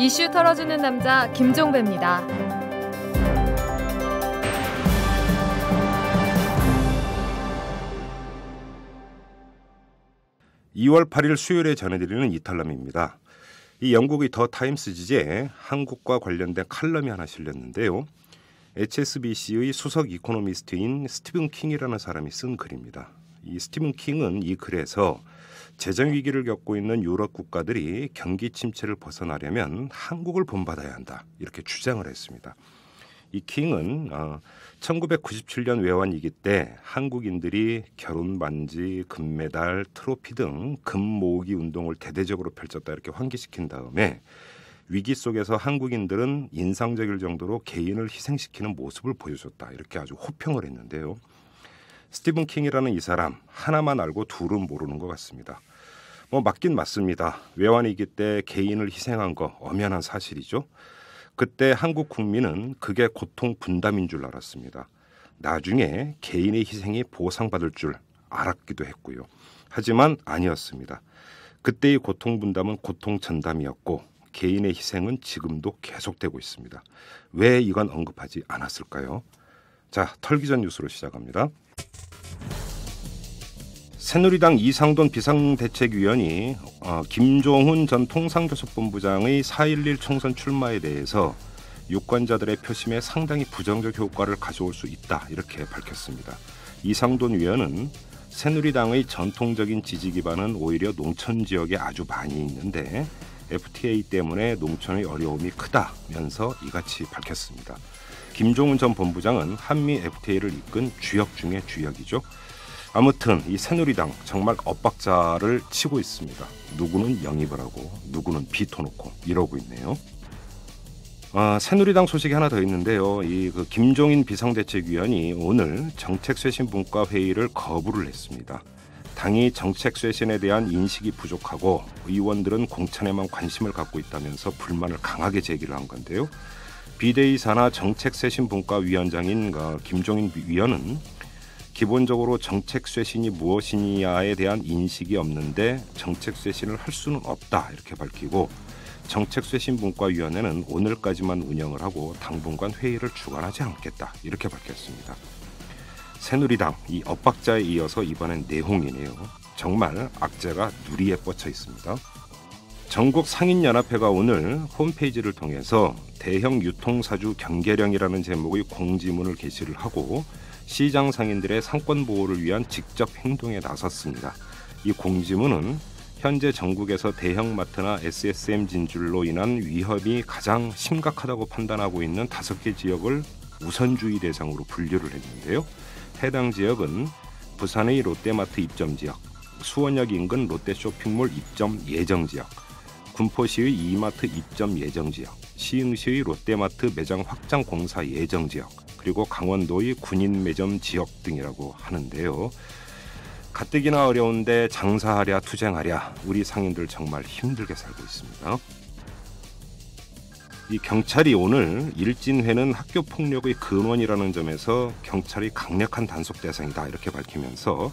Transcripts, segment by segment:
이슈 털어주는 남자 김종배입니다. 2월 8일 수요일에 전해드리는 이탈람입니다. 이 영국의 더 타임스 지제에 한국과 관련된 칼럼이 하나 실렸는데요. HSBC의 수석 이코노미스트인 스티븐 킹이라는 사람이 쓴 글입니다. 이 스티븐 킹은 이 글에서 재정 위기를 겪고 있는 유럽 국가들이 경기 침체를 벗어나려면 한국을 본받아야 한다 이렇게 주장을 했습니다. 이 킹은 어, 1997년 외환위기 때 한국인들이 결혼반지, 금메달, 트로피 등 금모으기 운동을 대대적으로 펼쳤다 이렇게 환기시킨 다음에 위기 속에서 한국인들은 인상적일 정도로 개인을 희생시키는 모습을 보여줬다 이렇게 아주 호평을 했는데요. 스티븐 킹이라는 이 사람 하나만 알고 둘은 모르는 것 같습니다. 뭐 맞긴 맞습니다. 외환위기 때 개인을 희생한 거 엄연한 사실이죠. 그때 한국 국민은 그게 고통 분담인 줄 알았습니다. 나중에 개인의 희생이 보상받을 줄 알았기도 했고요. 하지만 아니었습니다. 그때의 고통 분담은 고통 전담이었고 개인의 희생은 지금도 계속되고 있습니다. 왜 이건 언급하지 않았을까요? 자, 털기 전 뉴스로 시작합니다. 새누리당 이상돈 비상대책위원이 어, 김종훈 전 통상교섭본부장의 4.11 총선 출마에 대해서 유권자들의 표심에 상당히 부정적 효과를 가져올 수 있다 이렇게 밝혔습니다. 이상돈 위원은 새누리당의 전통적인 지지 기반은 오히려 농촌 지역에 아주 많이 있는데 FTA 때문에 농촌의 어려움이 크다면서 이같이 밝혔습니다. 김종훈 전 본부장은 한미 FTA를 이끈 주역 중의 주역이죠. 아무튼 이 새누리당 정말 엇박자를 치고 있습니다. 누구는 영입을 하고 누구는 비토놓고 이러고 있네요. 아, 새누리당 소식이 하나 더 있는데요. 이 그 김종인 비상대책위원이 오늘 정책쇄신분과 회의를 거부를 했습니다. 당이 정책쇄신에 대한 인식이 부족하고 의원들은 공천에만 관심을 갖고 있다면서 불만을 강하게 제기를 한 건데요. 비대위 산하 정책쇄신분과 위원장인 그 김종인 위원은 기본적으로 정책쇄신이 무엇이냐에 대한 인식이 없는데 정책쇄신을 할 수는 없다 이렇게 밝히고 정책쇄신분과위원회는 오늘까지만 운영을 하고 당분간 회의를 주관하지 않겠다 이렇게 밝혔습니다. 새누리당 이 엇박자에 이어서 이번엔 내홍이네요. 정말 악재가 누리에 뻗쳐 있습니다. 전국 상인연합회가 오늘 홈페이지를 통해서 대형 유통사주 경계령이라는 제목의 공지문을 게시를 하고 시장 상인들의 상권 보호를 위한 직접 행동에 나섰습니다. 이 공지문은 현재 전국에서 대형마트나 SSM 진출로 인한 위협이 가장 심각하다고 판단하고 있는 다섯 개 지역을 우선주의 대상으로 분류를 했는데요. 해당 지역은 부산의 롯데마트 입점 지역, 수원역 인근 롯데 쇼핑몰 입점 예정 지역, 군포시의 이마트 입점 예정 지역, 시흥시의 롯데마트 매장 확장 공사 예정 지역, 그리고 강원도의 군인 매점 지역 등이라고 하는데요. 가뜩이나 어려운데 장사하랴 투쟁하랴 우리 상인들 정말 힘들게 살고 있습니다. 이 경찰이 오늘 일진회는 학교 폭력의 근원이라는 점에서 경찰이 강력한 단속 대상이다 이렇게 밝히면서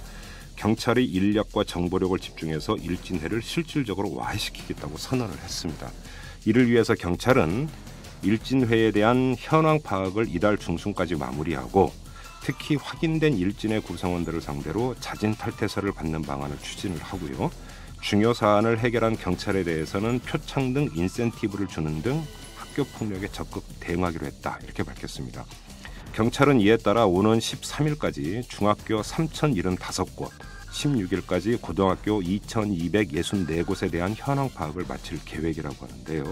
경찰의 인력과 정보력을 집중해서 일진회를 실질적으로 와해시키겠다고 선언을 했습니다. 이를 위해서 경찰은 일진회에 대한 현황 파악을 이달 중순까지 마무리하고 특히 확인된 일진회 구성원들을 상대로 자진 탈퇴서를 받는 방안을 추진을 하고요. 중요 사안을 해결한 경찰에 대해서는 표창 등 인센티브를 주는 등 학교 폭력에 적극 대응하기로 했다. 이렇게 밝혔습니다. 경찰은 이에 따라 오는 13일까지 중학교 3,075곳, 16일까지 고등학교 2,264곳에 대한 현황 파악을 마칠 계획이라고 하는데요.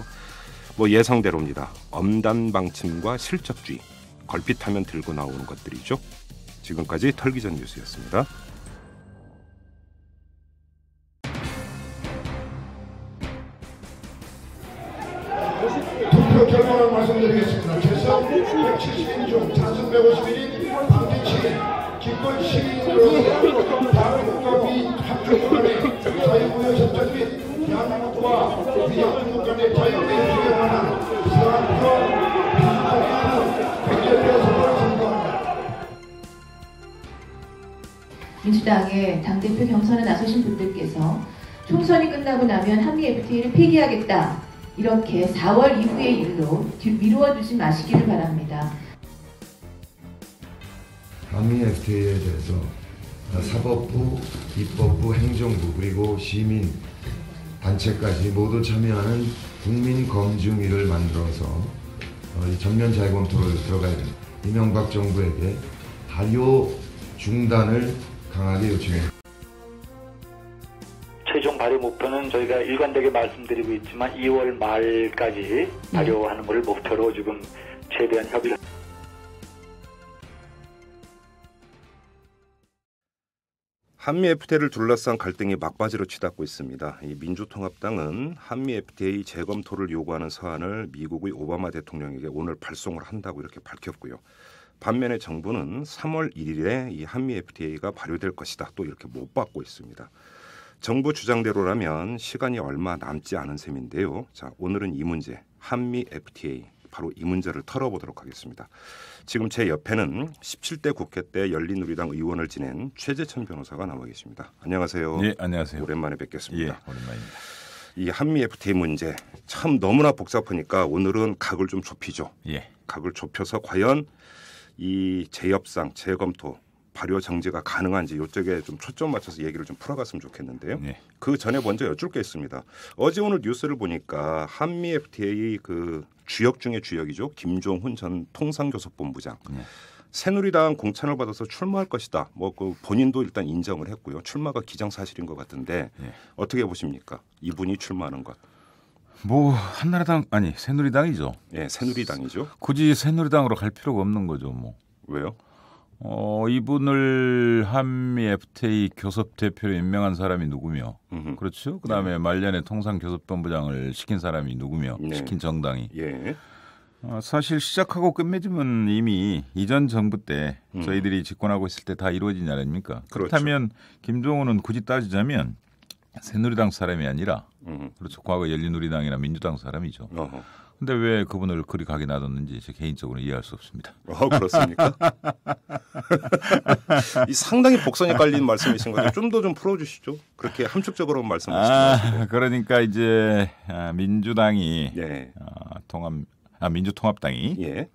뭐 예상대로입니다. 엄단 방침과 실적주의, 걸핏하면 들고 나오는 것들이죠. 지금까지 털기전 뉴스였습니다. 투표 결과 말씀드리겠습니다. 개선 171중 찬성 151인 반대측인 기권 시민으로 민 민주당의 당대표 경선에 나서신 분들께서 총선이 끝나고 나면 한미 FTA를 폐기하겠다. 이렇게 4월 이후의 일로 미루어 두지 마시기를 바랍니다. 한미 FTA에 대해서 사법부, 입법부, 행정부 그리고 시민 단체까지 모두 참여하는 국민 검증위를 만들어서 어, 전면 재검토를 들어가야 됩니다. 이명박 정부에게 발효 중단을 강하게 요청해요. 최종 발효 목표는 저희가 일관되게 말씀드리고 있지만 2월 말까지 발효하는 것을 목표로 지금 최대한 협의를 한미 FTA를 둘러싼 갈등이 막바지로 치닫고 있습니다. 이 민주통합당은 한미 FTA 재검토를 요구하는 서한을 미국의 오바마 대통령에게 오늘 발송을 한다고 이렇게 밝혔고요. 반면에 정부는 3월 1일에 이 한미 FTA가 발효될 것이다 또 이렇게 못 받고 있습니다. 정부 주장대로라면 시간이 얼마 남지 않은 셈인데요. 자, 오늘은 이 문제 한미 FTA 바로 이 문제를 털어보도록 하겠습니다. 지금 제 옆에는 17대 국회 때 열린우리당 의원을 지낸 최재천 변호사가 나와 계십니다. 안녕하세요. 예, 안녕하세요. 오랜만에 뵙겠습니다. 예, 오랜만입니다. 이 한미 FTA 문제 참 너무나 복잡하니까 오늘은 각을 좀 좁히죠. 예. 각을 좁혀서 과연 이 재협상 재검토 발효 정제가 가능한지 요쪽에 좀 초점 맞춰서 얘기를 좀 풀어갔으면 좋겠는데요. 네. 그 전에 먼저 여쭐 게 있습니다. 어제 오늘 뉴스를 보니까 한미 FTA 그 주역 중의 주역이죠. 김종훈 전 통상교섭본부장. 네. 새누리당 공천을 받아서 출마할 것이다. 뭐그 본인도 일단 인정을 했고요. 출마가 기정사실인 것 같은데 네. 어떻게 보십니까? 이분이 출마하는 것. 뭐 한나라당 아니 새누리당이죠. 예, 새누리당이죠. 굳이 새누리당으로 갈 필요가 없는 거죠, 뭐. 왜요? 어, 이분을 한미 FTA 교섭 대표로 임명한 사람이 누구며, 음흠. 그렇죠? 그다음에 네. 말년에 통상 교섭본부장을 시킨 사람이 누구며, 네. 시킨 정당이. 예. 어, 사실 시작하고 끝맺음은 이미 이전 정부 때 음. 저희들이 집권하고 있을 때 다 이루어진 아닙니까? 그렇죠. 그렇다면 김종호는 굳이 따지자면 새누리당 사람이 아니라, 음. 그렇죠? 과거 열린우리당이나 민주당 사람이죠. 어허. 근데 왜 그분을 그리 가게 놔뒀는지 제 개인적으로 이해할 수 없습니다. 어, 그렇습니까? 이 상당히 복선이 깔린 말씀이신 거죠. 좀 더 좀 풀어주시죠. 그렇게 함축적으로 말씀하시지 아, 그러니까 이제 아, 민주당이 예. 어, 통합 아 민주통합당이 예.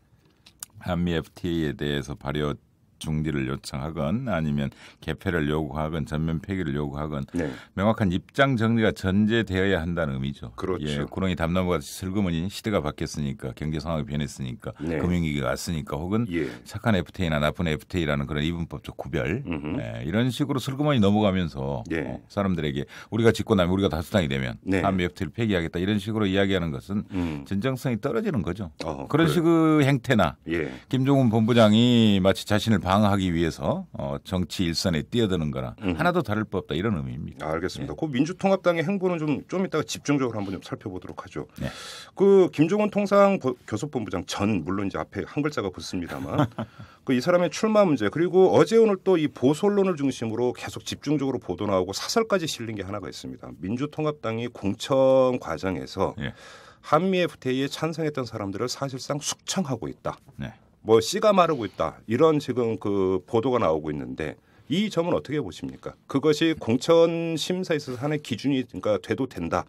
한미 FTA에 대해서 발효 중지를 요청하건 아니면 개폐를 요구하건 전면 폐기를 요구하건 네. 명확한 입장 정리가 전제되어야 한다는 의미죠. 그렇죠. 예, 구렁이 담나무가 슬그머니 시대가 바뀌었으니까 경제 상황이 변했으니까 네. 금융위기가 왔으니까 혹은 예. 착한 FTA나 나쁜 FTA라는 그런 이분법적 구별 예, 이런 식으로 슬그머니 넘어가면서 예. 어, 사람들에게 우리가 짓고 나면 우리가 다수당이 되면 네. 한미 FTA를 폐기하겠다 이런 식으로 이야기하는 것은 음. 진정성이 떨어지는 거죠. 어, 그런 그래. 식의 행태나 예. 김종훈 본부장이 마치 자신을 방어하기 위해서 어, 정치 일선에 뛰어드는 거나 음. 하나도 다를 법 없다 이런 의미입니다. 아, 알겠습니다. 예. 그 민주통합당의 행보는 좀 좀 이따가 집중적으로 한번 좀 살펴보도록 하죠. 예. 그 김종원 통상 교섭본부장 전 물론 이제 앞에 한 글자가 붙습니다만 그 이 사람의 출마 문제 그리고 어제 오늘 또 이보수론을 중심으로 계속 집중적으로 보도 나오고 사설까지 실린 게 하나가 있습니다. 민주통합당이 공천 과정에서 예. 한미 FTA에 찬성했던 사람들을 사실상 숙청하고 있다. 네. 뭐 씨가 마르고 있다 이런 지금 그 보도가 나오고 있는데 이 점은 어떻게 보십니까? 그것이 공천 심사에 서 하는 기준이 그러니까 돼도 된다.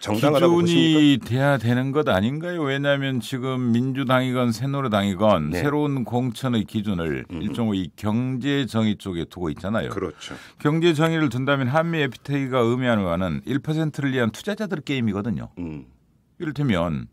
정당하다고 기준이 보십니까? 돼야 되는 것 아닌가요? 왜냐하면 지금 민주당이건 새누리당이건 네. 새로운 공천의 기준을 음. 일종의 이 경제 정의 쪽에 두고 있잖아요. 그렇죠. 경제 정의를 둔다면 한미 FTA가 의미하는 바는 1%를 위한 투자자들 게임이거든요. 음. 이를테면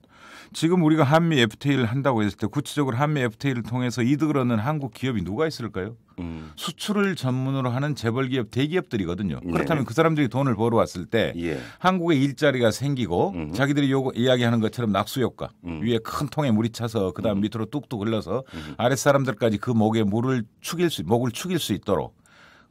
지금 우리가 한미 FTA를 한다고 했을 때 구체적으로 한미 FTA를 통해서 이득을 얻는 한국 기업이 누가 있을까요? 음. 수출을 전문으로 하는 재벌 기업 대기업들이거든요. 네. 그렇다면 그 사람들이 돈을 벌어왔을 때 예. 한국에 일자리가 생기고 음. 자기들이 요거 이야기하는 것처럼 낙수 효과 음. 위에 큰 통에 물이 차서 그다음 음. 밑으로 뚝뚝 흘러서 아랫 사람들까지 그 목에 물을 축일 수 목을 축일 수 있도록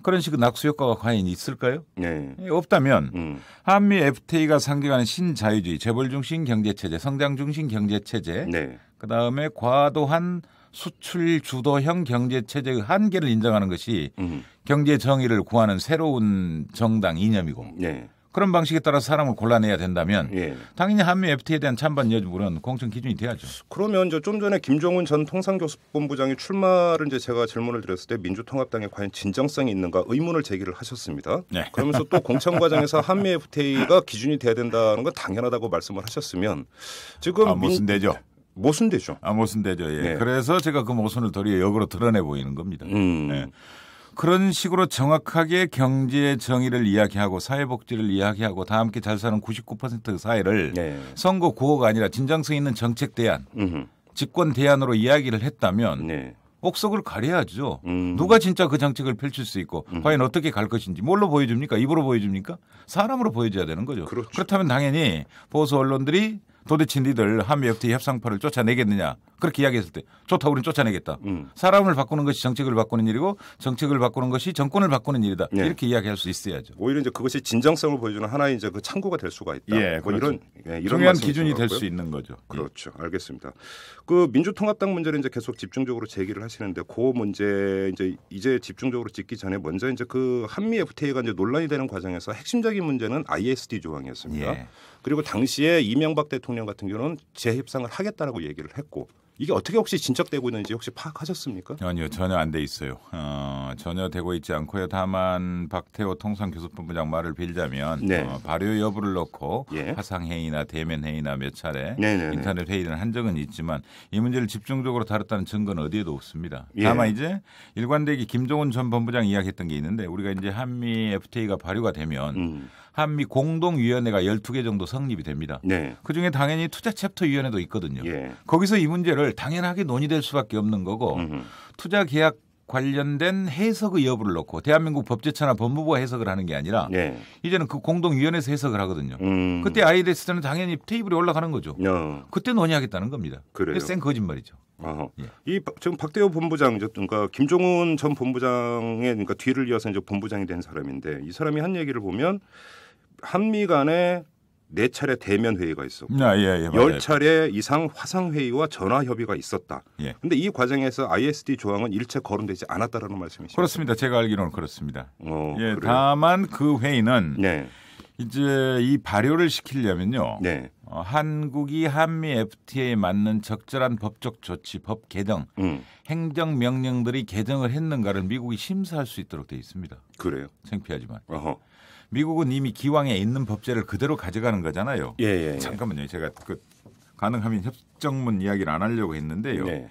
그런식 낙수 효과가 과연 있을까요? 네. 예, 없다면 음. 한미 FTA가 상징하는 신자유주의, 재벌 중심 경제 체제, 성장 중심 경제 체제, 네. 그 다음에 과도한 수출 주도형 경제 체제의 한계를 인정하는 것이 음. 경제 정의를 구하는 새로운 정당 이념이고. 네. 그런 방식에 따라서 사람을 골라내야 된다면 예. 당연히 한미 FTA에 대한 찬반 여부는 공천 기준이 돼야죠. 그러면 저 좀 전에 김종훈 전 통상교섭본부장이 출마를 이제 제가 질문을 드렸을 때 민주통합당에 과연 진정성이 있는가 의문을 제기를 하셨습니다. 네. 그러면서 또 공천 과정에서 한미 FTA가 기준이 돼야 된다는 건 당연하다고 말씀을 하셨으면 지금 아, 무슨 민... 죠 모순되죠. 아, 모순되죠. 예. 네. 그래서 제가 그 모순을 도리어 역으로 드러내 보이는 겁니다. 음. 예. 그런 식으로 정확하게 경제 정의를 이야기하고 사회복지를 이야기하고 다 함께 잘 사는 99% 그 사회를 네. 선거 구호가 아니라 진정성 있는 정책 대안, 음흠. 집권 대안으로 이야기를 했다면 네. 옥석을 가려야죠. 음. 누가 진짜 그 정책을 펼칠 수 있고 음. 과연 어떻게 갈 것인지 뭘로 보여줍니까? 입으로 보여줍니까? 사람으로 보여줘야 되는 거죠. 그렇죠. 그렇다면 당연히 보수 언론들이 도대체 니들 한미 FTA 협상파를 쫓아내겠느냐 그렇게 이야기했을 때 좋다 우리는 쫓아내겠다. 음. 사람을 바꾸는 것이 정책을 바꾸는 일이고 정책을 바꾸는 것이 정권을 바꾸는 일이다. 네. 이렇게 이야기할 수 있어야죠. 오히려 이제 그것이 진정성을 보여주는 하나의 이제 그 창구가 될 수가 있다. 예, 뭐 이런 그렇죠. 예, 이런 중요한 기준이 될 수 있는 거죠. 예. 그렇죠. 예. 알겠습니다. 그 민주통합당 문제를 이제 계속 집중적으로 제기를 하시는데 그 문제 이제 이제 집중적으로 짚기 전에 먼저 이제 그 한미 FTA가 이제 논란이 되는 과정에서 핵심적인 문제는 ISD 조항이었습니다. 예. 그리고 당시에 이명박 대통령 같은 경우는 재협상을 하겠다라고 얘기를 했고 이게 어떻게 혹시 진척되고 있는지 혹시 파악하셨습니까? 아니요 전혀 안 돼 있어요. 어, 전혀 되고 있지 않고요. 다만 박태호 통상교섭본부장 말을 빌자면 네. 어, 발효 여부를 놓고 예. 화상 회의나 대면 회의나 몇 차례 네네네. 네, 네. 인터넷 회의를 한 적은 있지만 이 문제를 집중적으로 다뤘다는 증거는 어디에도 없습니다. 예. 다만 이제 일관되게 김종훈 전 본부장 이야기했던 게 있는데 우리가 이제 한미 FTA가 발효가 되면 음. 한미 공동위원회가 12개 정도 성립이 됩니다. 네. 그중에 당연히 투자 챕터 위원회도 있거든요. 예. 거기서 이 문제를 당연하게 논의될 수밖에 없는 거고 음흠. 투자 계약 관련된 해석의 여부를 놓고 대한민국 법제처나 법무부가 해석을 하는 게 아니라 네. 이제는 그 공동위원회에서 해석을 하거든요. 음. 그때 아이데스 는 당연히 테이블에 올라가는 거죠. 어. 그때 논의하겠다는 겁니다. 그래요. 센 거짓말이죠. 예. 이 지금 박대호 본부장 그러니까 김종훈 전 본부장의 그러니까 뒤를 이어서 이제 본부장이 된 사람인데 이 사람이 한 얘기를 보면 한미 간에 네 차례 대면 회의가 있었고 아, 예, 예, 열 차례 이상 화상 회의와 전화 협의가 있었다. 그런데 예. 이 과정에서 ISD 조항은 일체 거론되지 않았다라는 말씀이시죠? 그렇습니다. 제가 알기로는 그렇습니다. 어, 예, 다만 그 회의는 네. 이제 이 발효를 시키려면요. 네. 어, 한국이 한미 FTA에 맞는 적절한 법적 조치, 법 개정, 음. 행정 명령들이 개정을 했는가를 미국이 심사할 수 있도록 돼 있습니다. 그래요? 창피하지만. 어허. 미국은 이미 기왕에 있는 법제를 그대로 가져가는 거잖아요. 예, 예, 예. 잠깐만요. 제가 그 가능하면 협정문 이야기를 안 하려고 했는데요. 네.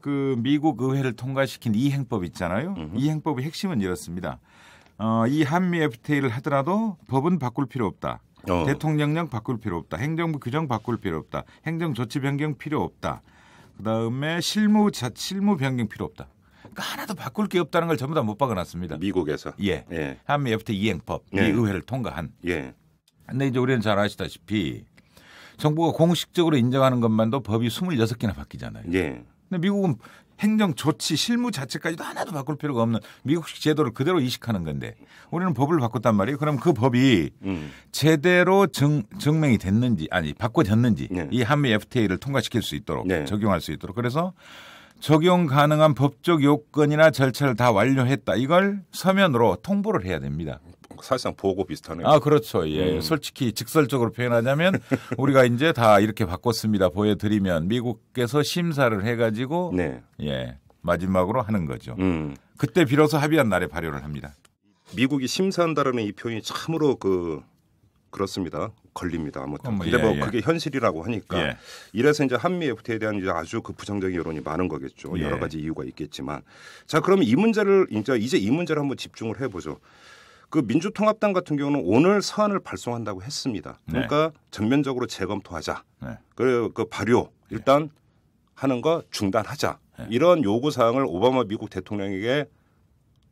그 미국 의회를 통과시킨 이 행법 있잖아요. 음흠. 이 행법의 핵심은 이렇습니다. 어, 이 한미 FTA를 하더라도 법은 바꿀 필요 없다. 어. 대통령령 바꿀 필요 없다. 행정부 규정 바꿀 필요 없다. 행정 조치 변경 필요 없다. 그다음에 실무 자 실무 변경 필요 없다. 그러니까 하나도 바꿀 게 없다는 걸 전부 다 못 박아놨습니다. 미국에서 예, 예. 한미 FTA 이행법 예. 이 의회를 통과한. 예. 근데 이제 우리는 잘 아시다시피 정부가 공식적으로 인정하는 것만도 법이 26개나 바뀌잖아요. 예. 근데 미국은 행정 조치 실무 자체까지도 하나도 바꿀 필요가 없는 미국식 제도를 그대로 이식하는 건데 우리는 법을 바꿨단 말이에요. 그럼 그 법이 음. 제대로 증, 증명이 됐는지 아니 바꿔졌는지 네. 이 한미 FTA를 통과시킬 수 있도록 네. 적용할 수 있도록 그래서 적용 가능한 법적 요건이나 절차를 다 완료했다. 이걸 서면으로 통보를 해야 됩니다. 사실상 보고 비슷하네요. 아 그렇죠. 예, 음. 솔직히 직설적으로 표현하자면 우리가 이제 다 이렇게 바꿨습니다. 보여드리면 미국에서 심사를 해가지고 네. 예 마지막으로 하는 거죠. 음. 그때 비로소 합의한 날에 발효를 합니다. 미국이 심사한다라는 이 표현이 참으로 그 그렇습니다. 걸립니다. 아무튼. 어, 뭐, 근데 예, 뭐 예. 그게 현실이라고 하니까 예. 이래서 이제 한미 FTA에 대한 이제 아주 그 부정적인 여론이 많은 거겠죠. 예. 여러 가지 이유가 있겠지만 자 그럼 이 문제를 이제 이제 이 문제를 한번 집중을 해보죠. 그 민주통합당 같은 경우는 오늘 서한을 발송한다고 했습니다. 네. 그러니까 네. 전면적으로 재검토하자. 네. 그, 그 발효 예. 일단 네. 하는 거 중단하자. 예. 이런 요구 사항을 오바마 미국 대통령에게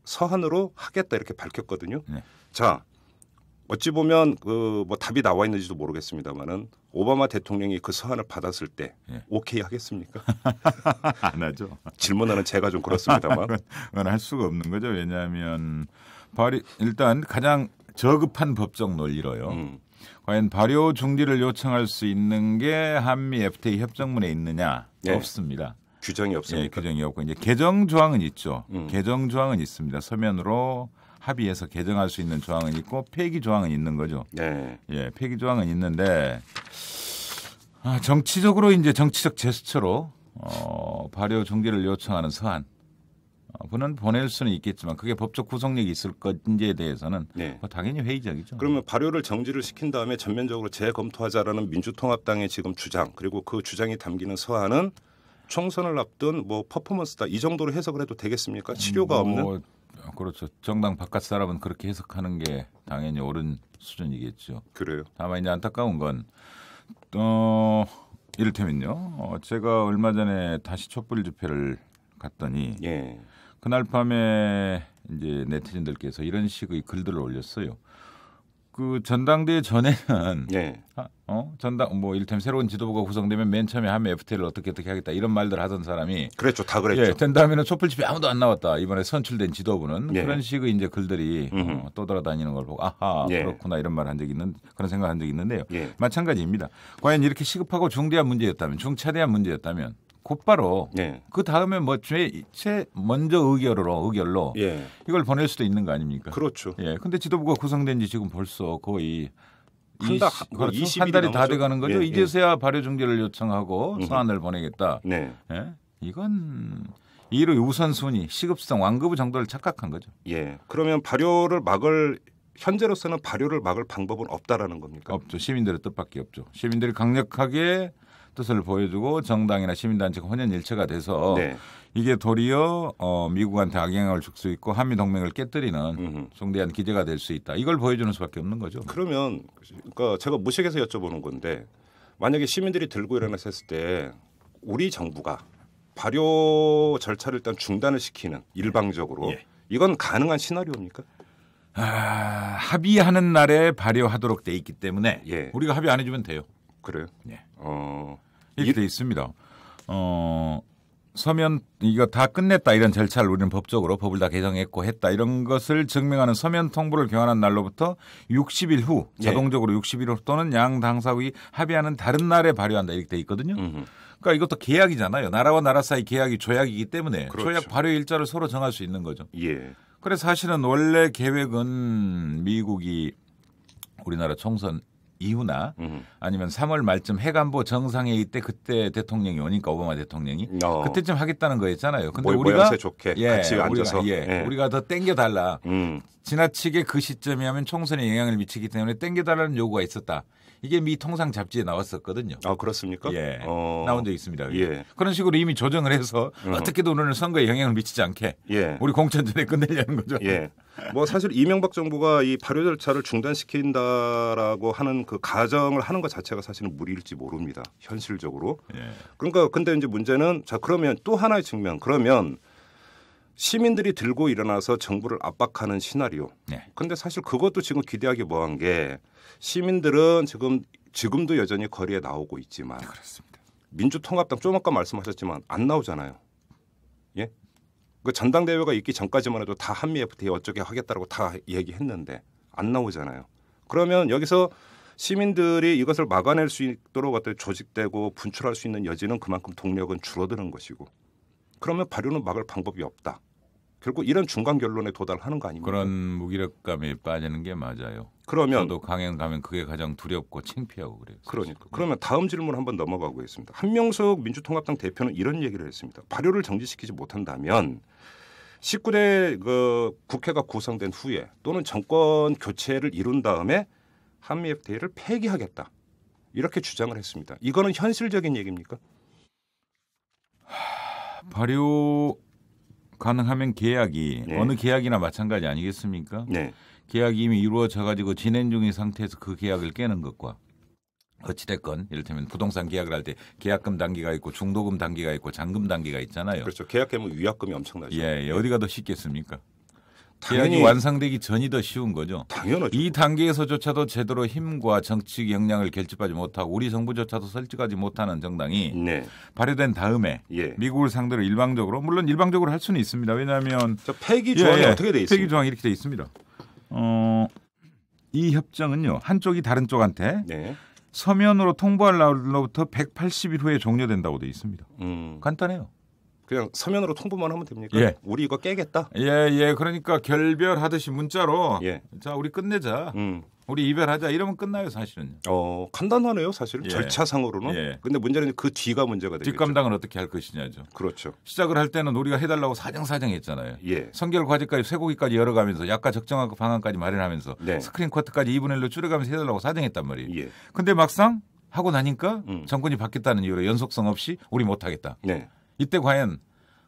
서한으로 하겠다 이렇게 밝혔거든요. 네. 자 어찌 보면 그 뭐 답이 나와 있는지도 모르겠습니다만은 오바마 대통령이 그 서한을 받았을 때 예. 오케이 하겠습니까? 안 하죠. 질문하는 제가 좀 그렇습니다만 그건 할 수가 없는 거죠. 왜냐하면 발이 일단 가장 저급한 법적 논리로요. 음. 과연 발효 중지를 요청할 수 있는 게 한미 FTA 협정문에 있느냐 예. 없습니다. 규정이 없습니다. 예, 규정이 없고 이제 개정 조항은 있죠. 음. 개정 조항은 있습니다. 서면으로 합의해서 개정할 수 있는 조항은 있고 폐기 조항은 있는 거죠. 네. 예, 폐기 조항은 있는데 아, 정치적으로 이제 정치적 제스처로 어, 발효 종기를 요청하는 서한 그는 어, 보낼 수는 있겠지만 그게 법적 구속력이 있을 것인지에 대해서는 네. 뭐 당연히 회의적이죠. 그러면 발효를 정지를 시킨 다음에 전면적으로 재검토하자라는 민주통합당의 지금 주장 그리고 그 주장이 담기는 서한은 총선을 앞둔 뭐 퍼포먼스다 이 정도로 해석을 해도 되겠습니까? 치료가 음, 뭐 없는 그렇죠. 정당 바깥 사람은 그렇게 해석하는 게 당연히 옳은 수준이겠죠. 그래요. 다만 이제 안타까운 건 어, 이를테면요. 어, 제가 얼마 전에 다시 촛불 집회를 갔더니 예. 그날 밤에 이제 네티즌들께서 이런 식의 글들을 올렸어요. 그 전당대회 전에는 네. 어 전당 뭐 일템 새로운 지도부가 구성되면 맨 처음에 하면 FT를 어떻게 어떻게 하겠다 이런 말들 하던 사람이 그랬죠 다 그랬죠. 예, 된 다음에는 촛불집회 아무도 안 나왔다 이번에 선출된 지도부는 네. 그런 식의 이제 글들이 어, 떠돌아다니는 걸 보고 아하 네. 그렇구나 이런 말 한적이 있는 그런 생각 한적이 있는데요. 마찬가지입니다. 과연 이렇게 시급하고 중대한 문제였다면 중차대한 문제였다면 곧바로 네. 그 다음에 뭐제제 먼저 의결로 의결로 예. 이걸 보낼 수도 있는 거 아닙니까? 그렇죠. 예. 근데 지도부가 구성된 지 지금 벌써 거의 한달 그렇죠? 달이 넘어다 돼가는 거죠. 예, 예. 이제서야 발효 중재를 요청하고 음흠. 서한을 보내겠다. 네. 예? 이건 이로 우선순위, 시급성, 완급의 정도를 착각한 거죠. 예. 그러면 발효를 막을 현재로서는 발효를 막을 방법은 없다라는 겁니까? 없죠. 시민들의 뜻밖에 없죠. 시민들이 강력하게 뜻을 보여주고 정당이나 시민단체가 혼연일체가 돼서 네. 이게 도리어 어, 미국한테 악영향을 줄 수 있고 한미 동맹을 깨뜨리는 중대한 기재가 될 수 있다. 이걸 보여주는 수밖에 없는 거죠. 그러면 그러니까 제가 무식해서 여쭤보는 건데 만약에 시민들이 들고 일어나서 했을 때 우리 정부가 발효 절차를 일단 중단을 시키는 일방적으로 예. 이건 가능한 시나리오입니까? 아, 합의하는 날에 발효하도록 돼 있기 때문에 예. 우리가 합의 안 해주면 돼요. 그래요? 예. 어, 이렇게 돼 있습니다. 어, 서면 이거 다 끝냈다 이런 절차를 우리는 법적으로 법을 다 개정했고 했다 이런 것을 증명하는 서면 통보를 교환한 날로부터 60일 후 예. 자동적으로 예. 60일 후 또는 양 당사국이 합의하는 다른 날에 발효한다 이렇게 돼 있거든요. 음흠. 그러니까 이것도 계약이잖아요. 나라와 나라 사이 계약이 조약이기 때문에 그렇죠. 조약 발효 일자를 서로 정할 수 있는 거죠. 예. 그래서 사실은 원래 계획은 미국이 우리나라 총선 이후나 음. 아니면 3월 말쯤 해관보 정상회의 때 그때 대통령이 오니까 오바마 대통령이 어. 그때쯤 하겠다는 거였잖아요. 근데 모 우리가 좋게 예, 같이 앉아서 우리가, 예, 예. 우리가 더 땡겨 달라. 음. 지나치게 그시점이 하면 총선에 영향을 미치기 때문에 땡겨 달라는 요구가 있었다. 이게 미 통상 잡지에 나왔었거든요. 아 그렇습니까? 예, 어... 나온 적 있습니다. 예. 그런 식으로 이미 조정을 해서 어. 어떻게든 오늘 선거에 영향을 미치지 않게 예. 우리 공천전에 끝내려는 거죠. 예. 뭐 사실 이명박 정부가 이 발효 절차를 중단시킨다라고 하는 그 가정을 하는 것 자체가 사실은 무리일지 모릅니다. 현실적으로. 예. 그러니까 근데 이제 문제는 자 그러면 또 하나의 측면 그러면. 시민들이 들고 일어나서 정부를 압박하는 시나리오. 네. 근데 사실 그것도 지금 기대하기 뭐한 게 시민들은 지금 지금도 여전히 거리에 나오고 있지만 네, 그렇습니다. 민주통합당 좀 아까 말씀하셨지만 안 나오잖아요. 예? 그 전당대회가 있기 전까지만 해도 다 한미 FTA 어쩌게 하겠다라고 다 얘기했는데 안 나오잖아요. 그러면 여기서 시민들이 이것을 막아낼 수 있도록 어떤 조직되고 분출할 수 있는 여지는 그만큼 동력은 줄어드는 것이고 그러면 발효는 막을 방법이 없다. 결국 이런 중간 결론에 도달하는 거 아닙니까? 그런 무기력감에 빠지는 게 맞아요. 그러면 저도 강연 가면 그게 가장 두렵고 창피하고 그래요. 그러니까. 그러면 다음 질문 한번 넘어가고 있습니다. 한명석 민주통합당 대표는 이런 얘기를 했습니다. 발효를 정지시키지 못한다면 19대 그 국회가 구성된 후에 또는 정권 교체를 이룬 다음에 한미 FTA를 폐기하겠다. 이렇게 주장을 했습니다. 이거는 현실적인 얘기입니까? 하... 발효 가능하면 계약이 네. 어느 계약이나 마찬가지 아니겠습니까? 네. 계약이 이미 이루어져 가지고 진행 중인 상태에서 그 계약을 깨는 것과 어찌됐건 이를테면 부동산 계약을 할 때 계약금 단기가 있고 중도금 단기가 있고 잔금 단기가 있잖아요. 그렇죠. 계약 깨면 위약금이 엄청나죠. 예, 예. 어디 가더 쉽겠습니까? 당연히 완성되기 전이 더 쉬운 거죠. 당연하죠. 이 단계에서조차도 제대로 힘과 정치 역량을 결집하지 못하고 우리 정부조차도 설득하지 못하는 정당이 네. 발효된 다음에 예. 미국을 상대로 일방적으로 물론 일방적으로 할 수는 있습니다. 왜냐하면 폐기 예, 조항이 예, 어떻게 돼있습니 폐기 조항이 이렇게 돼 있습니다. 어, 이 협정은요 한쪽이 다른 쪽한테 네. 서면으로 통보할 날로부터 180일 후에 종료된다고 돼 있습니다. 음. 간단해요. 그냥 서면으로 통보만 하면 됩니까? 예. 우리 이거 깨겠다. 예, 예. 그러니까 결별하듯이 문자로 예. 자, 우리 끝내자. 음. 우리 이별하자 이러면 끝나요 사실은. 어 간단하네요 사실 예. 절차상으로는. 예. 근데 문제는 그 뒤가 문제가 되죠. 뒷감당을 어떻게 할 것이냐죠. 그렇죠. 시작을 할 때는 우리가 해달라고 사정사정했잖아요. 예. 선결 과제까지 쇠고기까지 열어가면서 약과 적정한 방안까지 마련하면서 네. 스크린 쿼트까지 2분의 1로 줄여가면서 해달라고 사정했단 말이에요. 예. 근데 막상 하고 나니까 음. 정권이 바뀌었다는 이유로 연속성 없이 우리 못하겠다. 네. 이때 과연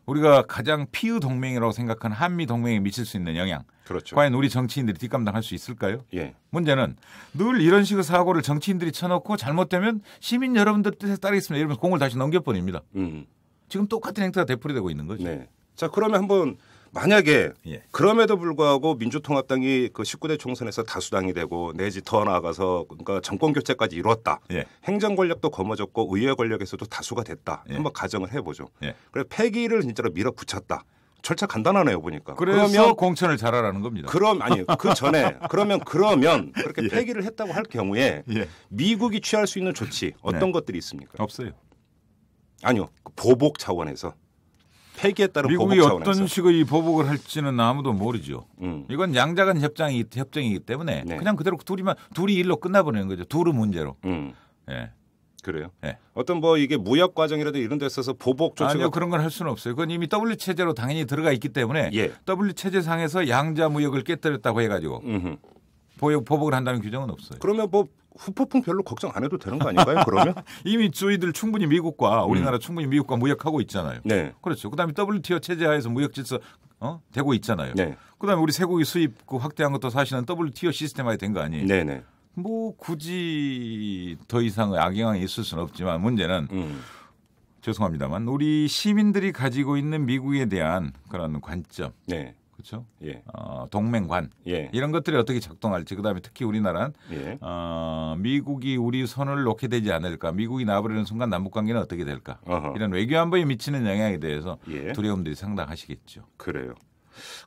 우리가 가장 피우 동맹이라고 생각한 한미 동맹에 미칠 수 있는 영향. 그렇죠. 과연 우리 정치인들이 뒷감당할 수 있을까요? 예. 문제는 늘 이런 식의 사고를 정치인들이 쳐놓고 잘못되면 시민 여러분들 뜻에 따르겠습니다. 이러면서 공을 다시 넘겨버립니다. 음. 지금 똑같은 행태가 되풀이되고 있는 거죠. 네. 자 그러면 한번 만약에 예. 그럼에도 불구하고 민주통합당이 그 19대 총선에서 다수당이 되고 내지 더 나아가서 그러니까 정권 교체까지 이뤘다. 예. 행정 권력도 거머졌고 의회 권력에서도 다수가 됐다. 예. 한번 가정을 해보죠. 예. 그래 폐기를 진짜로 밀어붙였다. 절차 간단하네요 보니까. 그러면 공천을 잘하라는 겁니다. 그럼 아니 그 전에 그러면 그러면 그렇게 예. 폐기를 했다고 할 경우에 예. 미국이 취할 수 있는 조치 어떤 네. 것들이 있습니까? 없어요. 아니요 보복 차원에서 회기에 따른 미국이 보 차원에서. 어떤 식의 보복을 할지는 아무도 모르죠. 음. 이건 양자간 협정이 협정이기 때문에 네. 그냥 그대로 둘이만 둘이 일로 끝나버리는 거죠. 둘은 문제로. 음. 예. 그래요. 예. 어떤 뭐 이게 무역 과정이라도 이런 데 있어서 보복 조치가 아니요 그런 걸 할 수는 없어요. 그건 이미 W 체제로 당연히 들어가 있기 때문에 예. W 체제상에서 양자 무역을 깨뜨렸다고 해가지고 음흠. 보복을 한다는 규정은 없어요. 그러면 뭐 후폭풍 별로 걱정 안 해도 되는 거 아닌가요? 그러면 이미 저희들 충분히 미국과 우리나라 음. 충분히 미국과 무역하고 있잖아요. 네. 그렇죠. 그다음에 WTO 체제하에서 무역 질서 어? 되고 있잖아요. 네. 그다음에 우리 쇠국이 수입 그 확대한 것도 사실은 WTO 시스템화에 된거 아니에요. 네, 네. 뭐 굳이 더이상 악영향이 있을 수는 없지만 문제는 음. 죄송합니다만 우리 시민들이 가지고 있는 미국에 대한 그런 관점, 네. 그렇죠. 예. 어, 동맹관 예. 이런 것들이 어떻게 작동할지 그다음에 특히 우리나라는 예. 어, 미국이 우리 손을 놓게 되지 않을까 미국이 나버리는 순간 남북 관계는 어떻게 될까 어허. 이런 외교 안보에 미치는 영향에 대해서 예. 두려움들이 상당하시겠죠. 그래요.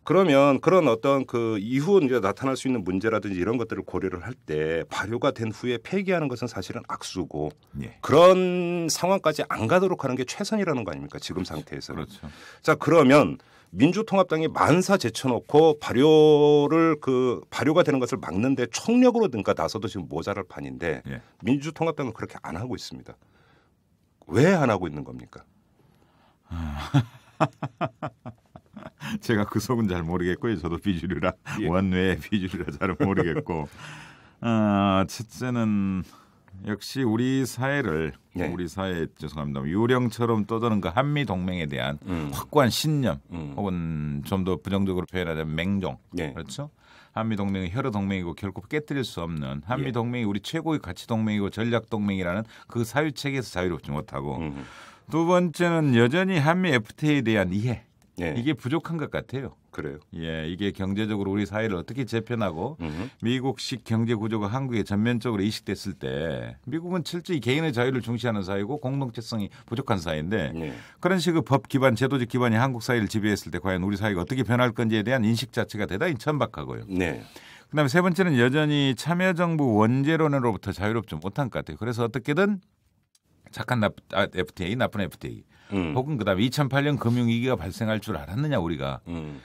그러면 그런 어떤 그 이후 이제 나타날 수 있는 문제라든지 이런 것들을 고려를 할 때 발효가 된 후에 폐기하는 것은 사실은 악수고 예. 그런 상황까지 안 가도록 하는 게 최선이라는 거 아닙니까 지금 그렇죠. 상태에서 그렇죠. 자 그러면 민주통합당이 만사 제쳐놓고 발효를 그 발효가 되는 것을 막는데 총력으로 든가 그러니까 나서도 지금 모자랄 판인데 예. 민주통합당은 그렇게 안 하고 있습니다. 왜 안 하고 있는 겁니까? 제가 그 속은 잘 모르겠고요. 저도 비주류라 예. 원외 비주류라 잘 모르겠고 어, 첫째는 역시 우리 사회를 네. 우리 사회 죄송합니다 유령처럼 떠드는 그 한미 동맹에 대한 음. 확고한 신념 음. 혹은 좀 더 부정적으로 표현하자면 맹종 네. 그렇죠 한미 동맹은 혈의 동맹이고 결코 깨뜨릴 수 없는 한미 예. 동맹이 우리 최고의 가치 동맹이고 전략 동맹이라는 그 사유 체계에서 자유롭지 못하고 음. 두 번째는 여전히 한미 FTA에 대한 이해 예. 이게 부족한 것 같아요. 그래요. 예, 이게 경제적으로 우리 사회를 어떻게 재편하고 음흠. 미국식 경제 구조가 한국에 전면적으로 이식됐을 때 미국은 철저히 개인의 자유를 중시하는 사회고 공동체성이 부족한 사회인데 예. 그런 식의 법 기반, 제도적 기반이 한국 사회를 지배했을 때 과연 우리 사회가 어떻게 변할 건지에 대한 인식 자체가 대단히 천박하고요. 네. 그다음에 세 번째는 여전히 참여정부 원재론으로부터 자유롭지 못한 것 같아요. 그래서 어떻게든 착한 나, 아, FTA, 나쁜 FTA 음. 혹은 그다음에 2008년 금융위기가 발생할 줄 알았느냐 우리가 음.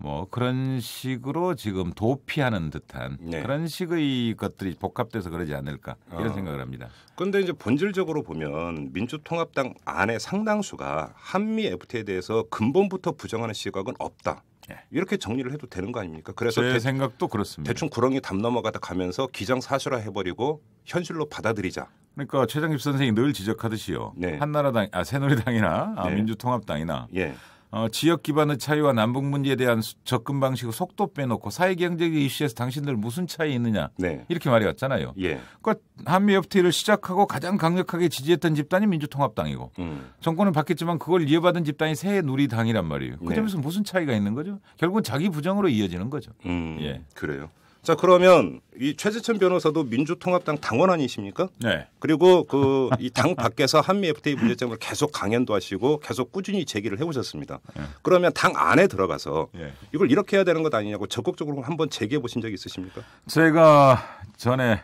뭐 그런 식으로 지금 도피하는 듯한 네. 그런 식의 것들이 복합돼서 그러지 않을까 이런 어. 생각을 합니다. 그런데 이제 본질적으로 보면 민주통합당 안에 상당수가 한미 FTA에 대해서 근본부터 부정하는 시각은 없다. 네. 이렇게 정리를 해도 되는 거 아닙니까? 그래서 제 대, 생각도 그렇습니다. 대충 구렁이 담 넘어가다 가면서 기장 사실화 해버리고 현실로 받아들이자. 그러니까 최장집 선생이 늘 지적하듯이요. 네. 한나라당, 아 새누리당이나 아, 네. 민주통합당이나 네. 어, 지역 기반의 차이와 남북 문제에 대한 접근 방식을 속도 빼놓고 사회 경제적 이슈에서 당신들 무슨 차이 있느냐 네. 이렇게 말해왔잖아요. 예. 그러니까 한미 FTA를 시작하고 가장 강력하게 지지했던 집단이 민주통합당이고 음. 정권을 바뀌었지만 그걸 이어받은 집단이 새누리당이란 말이에요. 그 네. 점에서 무슨 차이가 있는 거죠? 결국은 자기 부정으로 이어지는 거죠. 음, 예. 그래요. 자 그러면 이 최재천 변호사도 민주통합당 당원 아니십니까? 네. 그리고 그 이 당 밖에서 한미 FTA 문제점을 계속 강연도 하시고 계속 꾸준히 제기를 해오셨습니다. 네. 그러면 당 안에 들어가서 네. 이걸 이렇게 해야 되는 것 아니냐고 적극적으로 한번 제기해 보신 적이 있으십니까? 제가 전에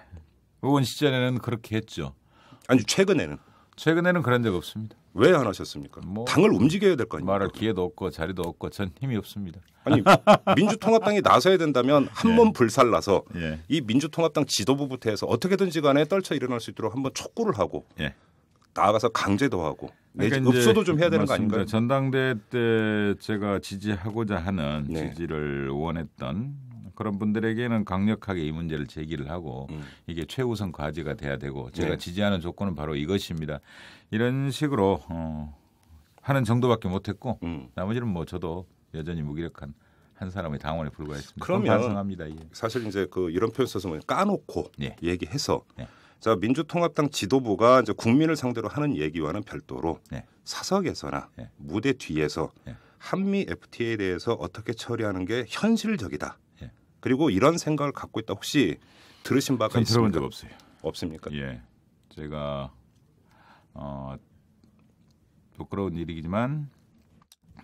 의원 시절에는 그렇게 했죠. 아니 최근에는 최근에는 그런 적 없습니다. 왜 안 하셨습니까? 뭐 당을 움직여야 될 거 아닙니까? 말할 기회도 없고 자리도 없고 전 힘이 없습니다. 아니 민주통합당이 나서야 된다면 한번 예. 불살라서 예. 이 민주통합당 지도부부터 해서 어떻게든지 간에 떨쳐 일어날 수 있도록 한번 촉구를 하고 예. 나아가서 강제도 하고 내지 그러니까 읍소도 좀 해야 되는 거 아닌가요? 전당대회 때 제가 지지하고자 하는 네. 지지를 원했던 그런 분들에게는 강력하게 이 문제를 제기를 하고 음. 이게 최우선 과제가 돼야 되고 제가 네. 지지하는 조건은 바로 이것입니다. 이런 식으로 어, 하는 정도밖에 못했고 음. 나머지는 뭐 저도 여전히 무기력한 한 사람의 당원에 불과했습니다. 그러면 반성합니다. 예. 사실 이제 그 이런 표현 써서 뭐 까놓고 예. 얘기해서 예. 자 민주통합당 지도부가 이제 국민을 상대로 하는 얘기와는 별도로 네. 사석에서나 무대 뒤에서 한미 FTA에 대해서 어떻게 처리하는 게 현실적이다. 그리고 이런 생각을 갖고 있다 혹시 들으신 바가 있습니까? 들어본 적 없어요. 없습니까? 예, 제가 어, 부끄러운 일이지만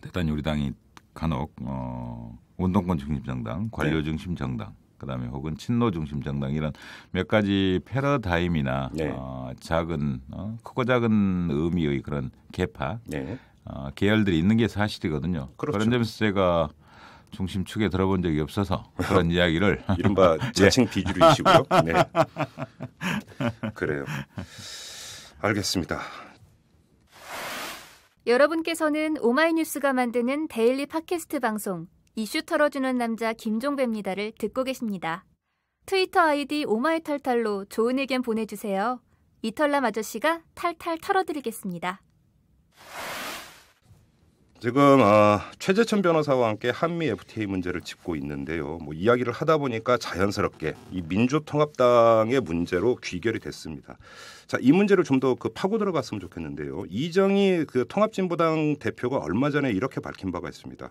대단히 우리 당이 간혹 어, 운동권 중심 정당, 네. 관료 중심 정당, 그다음에 혹은 친노 중심 정당 이런 몇 가지 패러다임이나 네. 어, 작은 어, 크고 작은 의미의 그런 개파 네. 어, 계열들이 있는 게 사실이거든요. 그렇죠. 그런 점에서 제가 중심축에 들어본 적이 없어서 그런 이야기를 이른바 자칭 예. 비주류이시고요. 네. 그래요. 알겠습니다. 여러분께서는 오마이뉴스가 만드는 데일리 팟캐스트 방송 이슈 털어주는 남자 김종배입니다를 듣고 계십니다. 트위터 아이디 오마이털탈로 좋은 의견 보내주세요. 이털남 아저씨가 탈탈 털어드리겠습니다. 지금 어, 최재천 변호사와 함께 한미 FTA 문제를 짚고 있는데요. 뭐 이야기를 하다 보니까 자연스럽게 이 민주통합당의 문제로 귀결이 됐습니다. 자, 이 문제를 좀 더 그 파고 들어갔으면 좋겠는데요. 이정희 그 통합진보당 대표가 얼마 전에 이렇게 밝힌 바가 있습니다.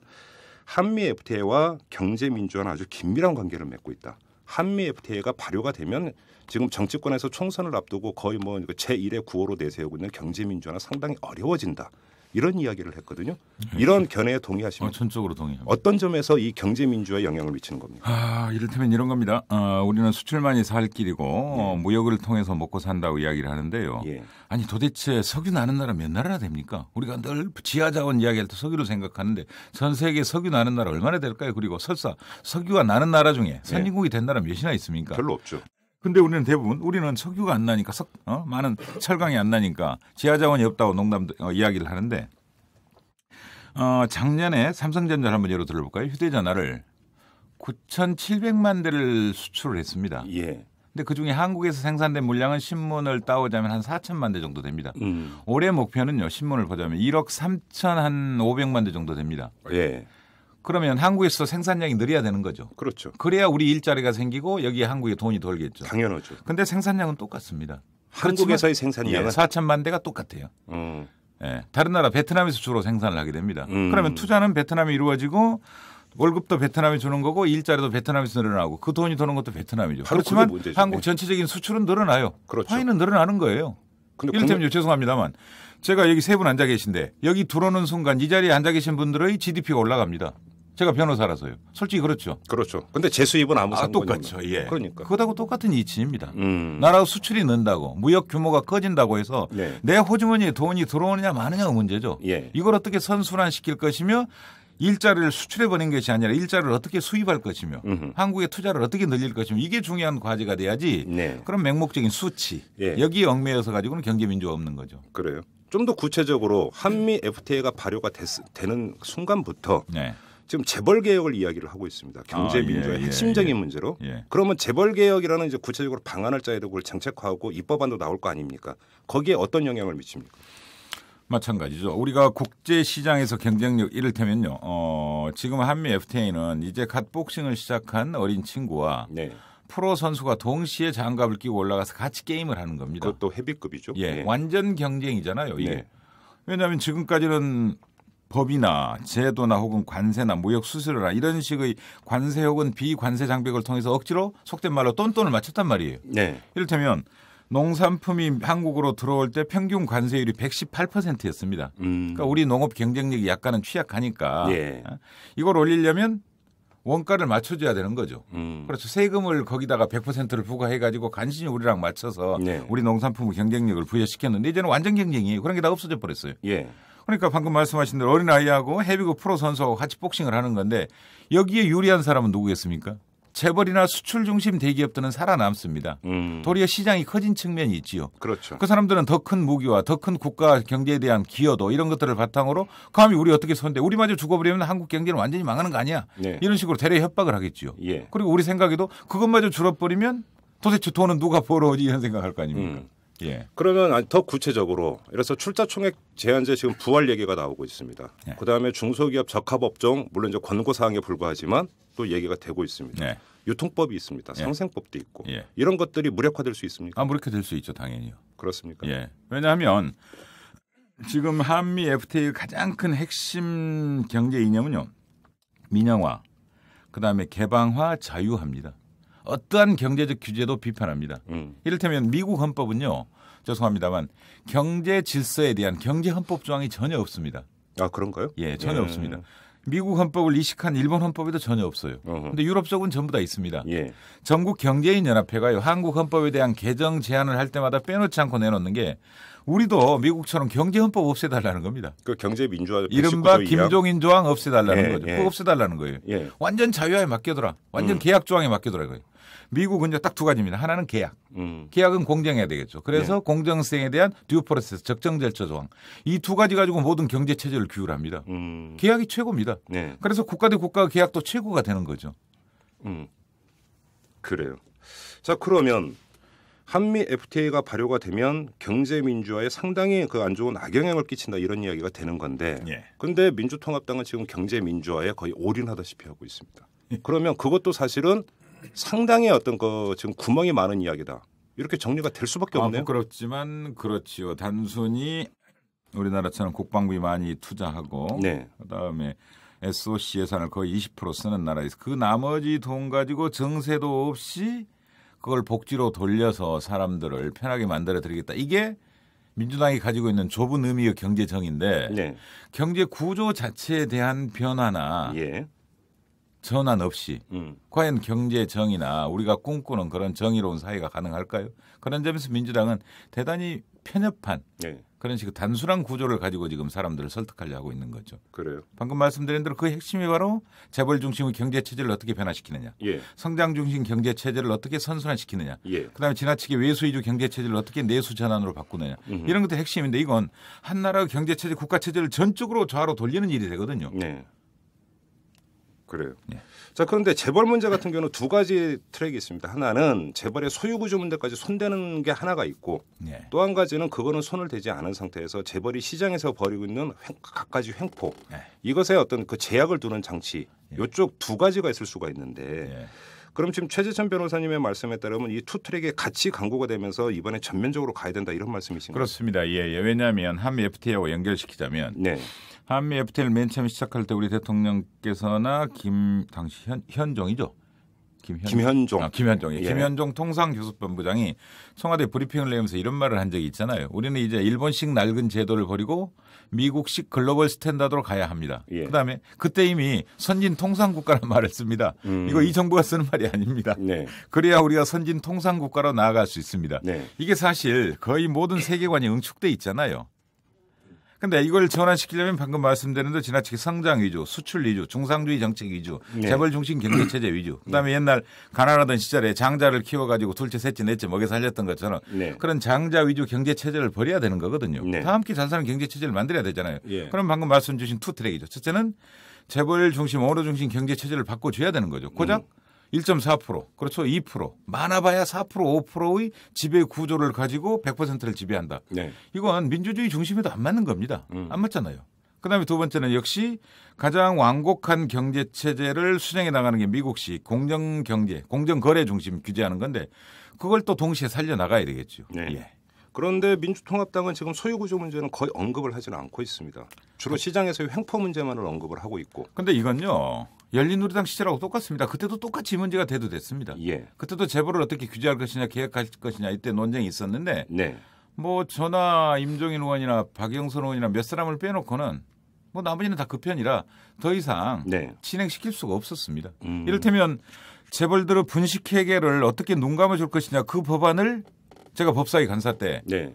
한미 FTA와 경제 민주화는 아주 긴밀한 관계를 맺고 있다. 한미 FTA가 발효가 되면 지금 정치권에서 총선을 앞두고 거의 뭐 그 제1의 구호로 내세우고 있는 경제 민주화는 상당히 어려워진다. 이런 이야기를 했거든요. 네. 이런 견해에 동의하시면 천적으로 어, 동의. 어떤 점에서 이 경제 민주화에 영향을 미치는 겁니까? 아, 이를테면 이런 겁니다. 어, 우리는 수출만이 살 길이고 예. 어, 무역을 통해서 먹고 산다고 이야기를 하는데요. 예. 아니 도대체 석유 나는 나라 몇 나라나 됩니까? 우리가 늘 지하자원 이야기할 때 석유를 생각하는데 전 세계 석유 나는 나라 얼마나 될까요? 그리고 설사 석유가 나는 나라 중에 예. 선진국이 된 나라 몇이나 있습니까? 별로 없죠. 근데 우리는 대부분 우리는 석유가 안 나니까 석, 어? 많은 철강이 안 나니까 지하 자원이 없다고 농담 어, 이야기를 하는데 어, 작년에 삼성전자를 한번 예로 들어볼까요? 휴대전화를 9,700만 대를 수출을 했습니다. 예. 근데 그 중에 한국에서 생산된 물량은 신문을 따오자면 한 4천만 대 정도 됩니다. 음. 올해 목표는요, 신문을 보자면 1억 3천 한 5백만 대 정도 됩니다. 예. 그러면 한국에서 생산량이 늘어야 되는 거죠. 그렇죠. 그래야 우리 일자리가 생기고 여기 한국에 돈이 돌겠죠. 당연하죠. 근데 생산량은 똑같습니다. 한국에서의 생산량은 예, 4천만 대가 똑같아요. 음. 예, 다른 나라 베트남에서 주로 생산을 하게 됩니다. 음. 그러면 투자는 베트남이 이루어지고 월급도 베트남에 주는 거고 일자리도 베트남에서 늘어나고 그 돈이 도는 것도 베트남이죠. 그렇지만 한국 전체적인 수출은 늘어나요. 그렇죠. 화이는 늘어나는 거예요. 일테면 죄송합니다만 제가 여기 세 분 앉아 계신데 여기 들어오는 순간 이 자리에 앉아 계신 분들의 GDP가 올라갑니다. 제가 변호사라서요. 솔직히 그렇죠. 그렇죠. 근데 제 수입은 아무 아, 상관이 똑같죠. 예. 그러니까. 그거하고 똑같은 이치입니다. 음. 나라 수출이 는다고 무역 규모가 커진다고 해서 네. 내 호주머니에 돈이 들어오느냐 마느냐가 문제죠. 예. 이걸 어떻게 선순환 시킬 것이며 일자리를 수출해 버린 것이 아니라 일자리를 어떻게 수입할 것이며 음흠. 한국의 투자를 어떻게 늘릴 것이며 이게 중요한 과제가 돼야지 네. 그런 맹목적인 수치 예. 여기 에 얽매여서 가지고는 경제 민주화 없는 거죠. 그래요. 좀 더 구체적으로 한미 FTA가 발효가 됐, 되는 순간부터 네. 지금 재벌 개혁을 이야기를 하고 있습니다. 경제 민주화의 아, 예, 예, 핵심적인 예, 문제로. 예. 그러면 재벌 개혁이라는 이제 구체적으로 방안을 짜야 되고 그걸 정책화하고 입법안도 나올 거 아닙니까? 거기에 어떤 영향을 미칩니까? 마찬가지죠. 우리가 국제 시장에서 경쟁력 이를테면요. 어, 지금 한미 FTA는 이제 갓 복싱을 시작한 어린 친구와 네. 프로 선수가 동시에 장갑을 끼고 올라가서 같이 게임을 하는 겁니다. 그것도 헤비급이죠. 예, 예, 완전 경쟁이잖아요. 이게. 네. 왜냐하면 지금까지는 법이나 제도나 혹은 관세나 무역 수수료나 이런 식의 관세 혹은 비관세 장벽을 통해서 억지로 속된 말로 똔똔을 맞췄단 말이에요. 네. 이를테면 농산품이 한국으로 들어올 때 평균 관세율이 118%였습니다. 음. 그러니까 우리 농업 경쟁력이 약간은 취약하니까 예. 어? 이걸 올리려면 원가를 맞춰줘야 되는 거죠. 음. 그래서 그렇죠. 세금을 거기다가 100%를 부과해가지고 간신히 우리랑 맞춰서 예. 우리 농산품 경쟁력을 부여시켰는데 이제는 완전 경쟁이에요. 그런 게 다 없어져 버렸어요. 예. 그러니까 방금 말씀하신 대로 어린아이하고 헤비급 프로 선수하고 같이 복싱을 하는 건데 여기에 유리한 사람은 누구겠습니까? 재벌이나 수출 중심 대기업들은 살아남습니다. 음. 도리어 시장이 커진 측면이 있지요. 그렇죠. 그 사람들은 더 큰 무기와 더 큰 국가 경제에 대한 기여도 이런 것들을 바탕으로 감히 우리 어떻게 손대? 우리마저 죽어버리면 한국 경제는 완전히 망하는 거 아니야? 네. 이런 식으로 대려 협박을 하겠지요. 예. 그리고 우리 생각에도 그것마저 줄어버리면 도대체 돈은 누가 벌어오지 이런 생각할 거 아닙니까? 음. 예. 그러면 아, 더 구체적으로 이래서 출자 총액 제한제 지금 부활 얘기가 나오고 있습니다. 예. 그다음에 중소기업 적합 업종 물론 이제 권고 사항에 불과하지만 또 얘기가 되고 있습니다. 예. 유통법이 있습니다. 예. 상생법도 있고 예. 이런 것들이 무력화될 수 있습니까? 아, 무력화될 수 있죠, 당연히요. 그렇습니까? 예. 왜냐하면 지금 한미 FTA의 가장 큰 핵심 경제 이념은요, 민영화, 그다음에 개방화, 자유화입니다. 어떠한 경제적 규제도 비판합니다. 음. 이를테면 미국 헌법은요. 죄송합니다만 경제 질서에 대한 경제 헌법 조항이 전혀 없습니다. 아 그런가요? 예, 전혀 예. 없습니다. 미국 헌법을 이식한 일본 헌법에도 전혀 없어요. 그런데 유럽 쪽은 전부 다 있습니다. 예. 전국 경제인 연합회가요 한국 헌법에 대한 개정 제안을 할 때마다 빼놓지 않고 내놓는 게 우리도 미국처럼 경제 헌법 없애달라는 겁니다. 그 경제 민주화 이른바 김종인 조항 없애달라는 예, 거죠. 예. 없애달라는 거예요. 예. 완전 자유화에 맡겨둬라. 완전 음. 계약 조항에 맡겨둬라 이거예요. 미국은 딱 두 가지입니다. 하나는 계약. 음. 계약은 공정해야 되겠죠. 그래서 예. 공정성에 대한 듀 프로세스 적정 절차 조항 이 두 가지 가지고 모든 경제 체제를 규율합니다. 음. 계약이 최고입니다. 예. 그래서 국가 대 국가 계약도 최고가 되는 거죠. 음. 그래요. 자 그러면 한미 FTA가 발효가 되면 경제 민주화에 상당히 그 안 좋은 악영향을 끼친다 이런 이야기가 되는 건데 예. 근데 민주통합당은 지금 경제 민주화에 거의 올인하다시피 하고 있습니다. 예. 그러면 그것도 사실은 상당히 어떤 그 지금 구멍이 많은 이야기다. 이렇게 정리가 될 수밖에 아, 없네요. 아, 부끄럽지만 그렇지요. 단순히 우리나라처럼 국방비 많이 투자하고 네. 그다음에 SOC 예산을 거의 20% 쓰는 나라에서 그 나머지 돈 가지고 증세도 없이 그걸 복지로 돌려서 사람들을 편하게 만들어 드리겠다. 이게 민주당이 가지고 있는 좁은 의미의 경제정인데 네. 경제 구조 자체에 대한 변화나 예. 전환 없이 음. 과연 경제 정의나 우리가 꿈꾸는 그런 정의로운 사회가 가능할까요? 그런 점에서 민주당은 대단히 편협한 네. 그런 식의 단순한 구조를 가지고 지금 사람들을 설득하려 하고 있는 거죠. 그래요. 방금 말씀드린 대로 그 핵심이 바로 재벌 중심의 경제 체제를 어떻게 변화시키느냐, 예. 성장 중심 경제 체제를 어떻게 선순환시키느냐, 예. 그다음에 지나치게 외수 위주 경제 체제를 어떻게 내수 전환으로 바꾸느냐 음흠. 이런 것도 핵심인데 이건 한 나라의 경제 체제, 국가 체제를 전적으로 좌로 돌리는 일이 되거든요. 네. 그래요. 예. 자 그런데 재벌 문제 같은 경우는 두 가지 트랙이 있습니다. 하나는 재벌의 소유 구조 문제까지 손대는 게 하나가 있고 예. 또한 가지는 그거는 손을 대지 않은 상태에서 재벌이 시장에서 벌이고 있는 횡, 각가지 횡포 예. 이것에 어떤 그 제약을 두는 장치 이쪽두 예. 가지가 있을 수가 있는데. 예. 그럼 지금 최재천 변호사님의 말씀에 따르면 이투 트랙에 같이 광고가 되면서 이번에 전면적으로 가야 된다 이런 말씀이신가요? 그렇습니다. 예, 예. 왜냐하면 한미 FTA와 연결시키자면 네. 한미 FTA를 맨 처음 시작할 때 우리 대통령께서나 김 당시 현, 현종이죠. 김현, 김현종. 아, 김현종 예. 김현종 통상교섭본부장이 청와대 브리핑을 내면서 이런 말을 한 적이 있잖아요. 우리는 이제 일본식 낡은 제도를 버리고 미국식 글로벌 스탠다드로 가야 합니다. 예. 그다음에 그때 이미 선진 통상 국가라는 말을 씁니다. 음. 이거 이 정부가 쓰는 말이 아닙니다. 네. 그래야 우리가 선진 통상 국가로 나아갈 수 있습니다. 네. 이게 사실 거의 모든 세계관이 응축돼 있잖아요. 근데 이걸 전환시키려면 방금 말씀드린 대로 지나치게 성장 위주, 수출 위주, 중상주의 정책 위주, 네. 재벌 중심 경제 체제 위주. 네. 그다음에 네. 옛날 가난하던 시절에 장자를 키워 가지고 둘째, 셋째, 넷째 먹여 살렸던 것처럼 네. 그런 장자 위주 경제 체제를 버려야 되는 거거든요. 네. 다 함께 잘 사는 경제 체제를 만들어야 되잖아요. 예. 그럼 방금 말씀 주신 투 트랙이죠. 첫째는 재벌 중심, 어어 중심 경제 체제를 바꿔 줘야 되는 거죠. 고작 음. 1.4%, 그렇죠. 2%, 많아봐야 4%, 5%의 지배 구조를 가지고 100%를 지배한다. 네. 이건 민주주의 중심에도 안 맞는 겁니다. 음. 안 맞잖아요. 그다음에 두 번째는 역시 가장 완곡한 경제 체제를 수정해 나가는 게 미국식 공정 경제, 공정 거래 중심 규제하는 건데 그걸 또 동시에 살려 나가야 되겠죠. 네. 예. 그런데 민주통합당은 지금 소유구조 문제는 거의 언급을 하지는 않고 있습니다. 주로 그 시장에서의 횡포 문제만을 언급을 하고 있고. 근데 이건요 열린우리당 시절하고 똑같습니다. 그때도 똑같이 이 문제가 대두됐습니다. 예. 그때도 재벌을 어떻게 규제할 것이냐 계획할 것이냐 이때 논쟁이 있었는데 네. 뭐 저나 임종인 의원이나 박영선 의원이나 몇 사람을 빼놓고는 뭐 나머지는 다 그 편이라 더 이상 네. 진행시킬 수가 없었습니다. 음. 이를테면 재벌들의 분식 회계를 어떻게 눈감아 줄 것이냐 그 법안을 제가 법사위 간사 때 네.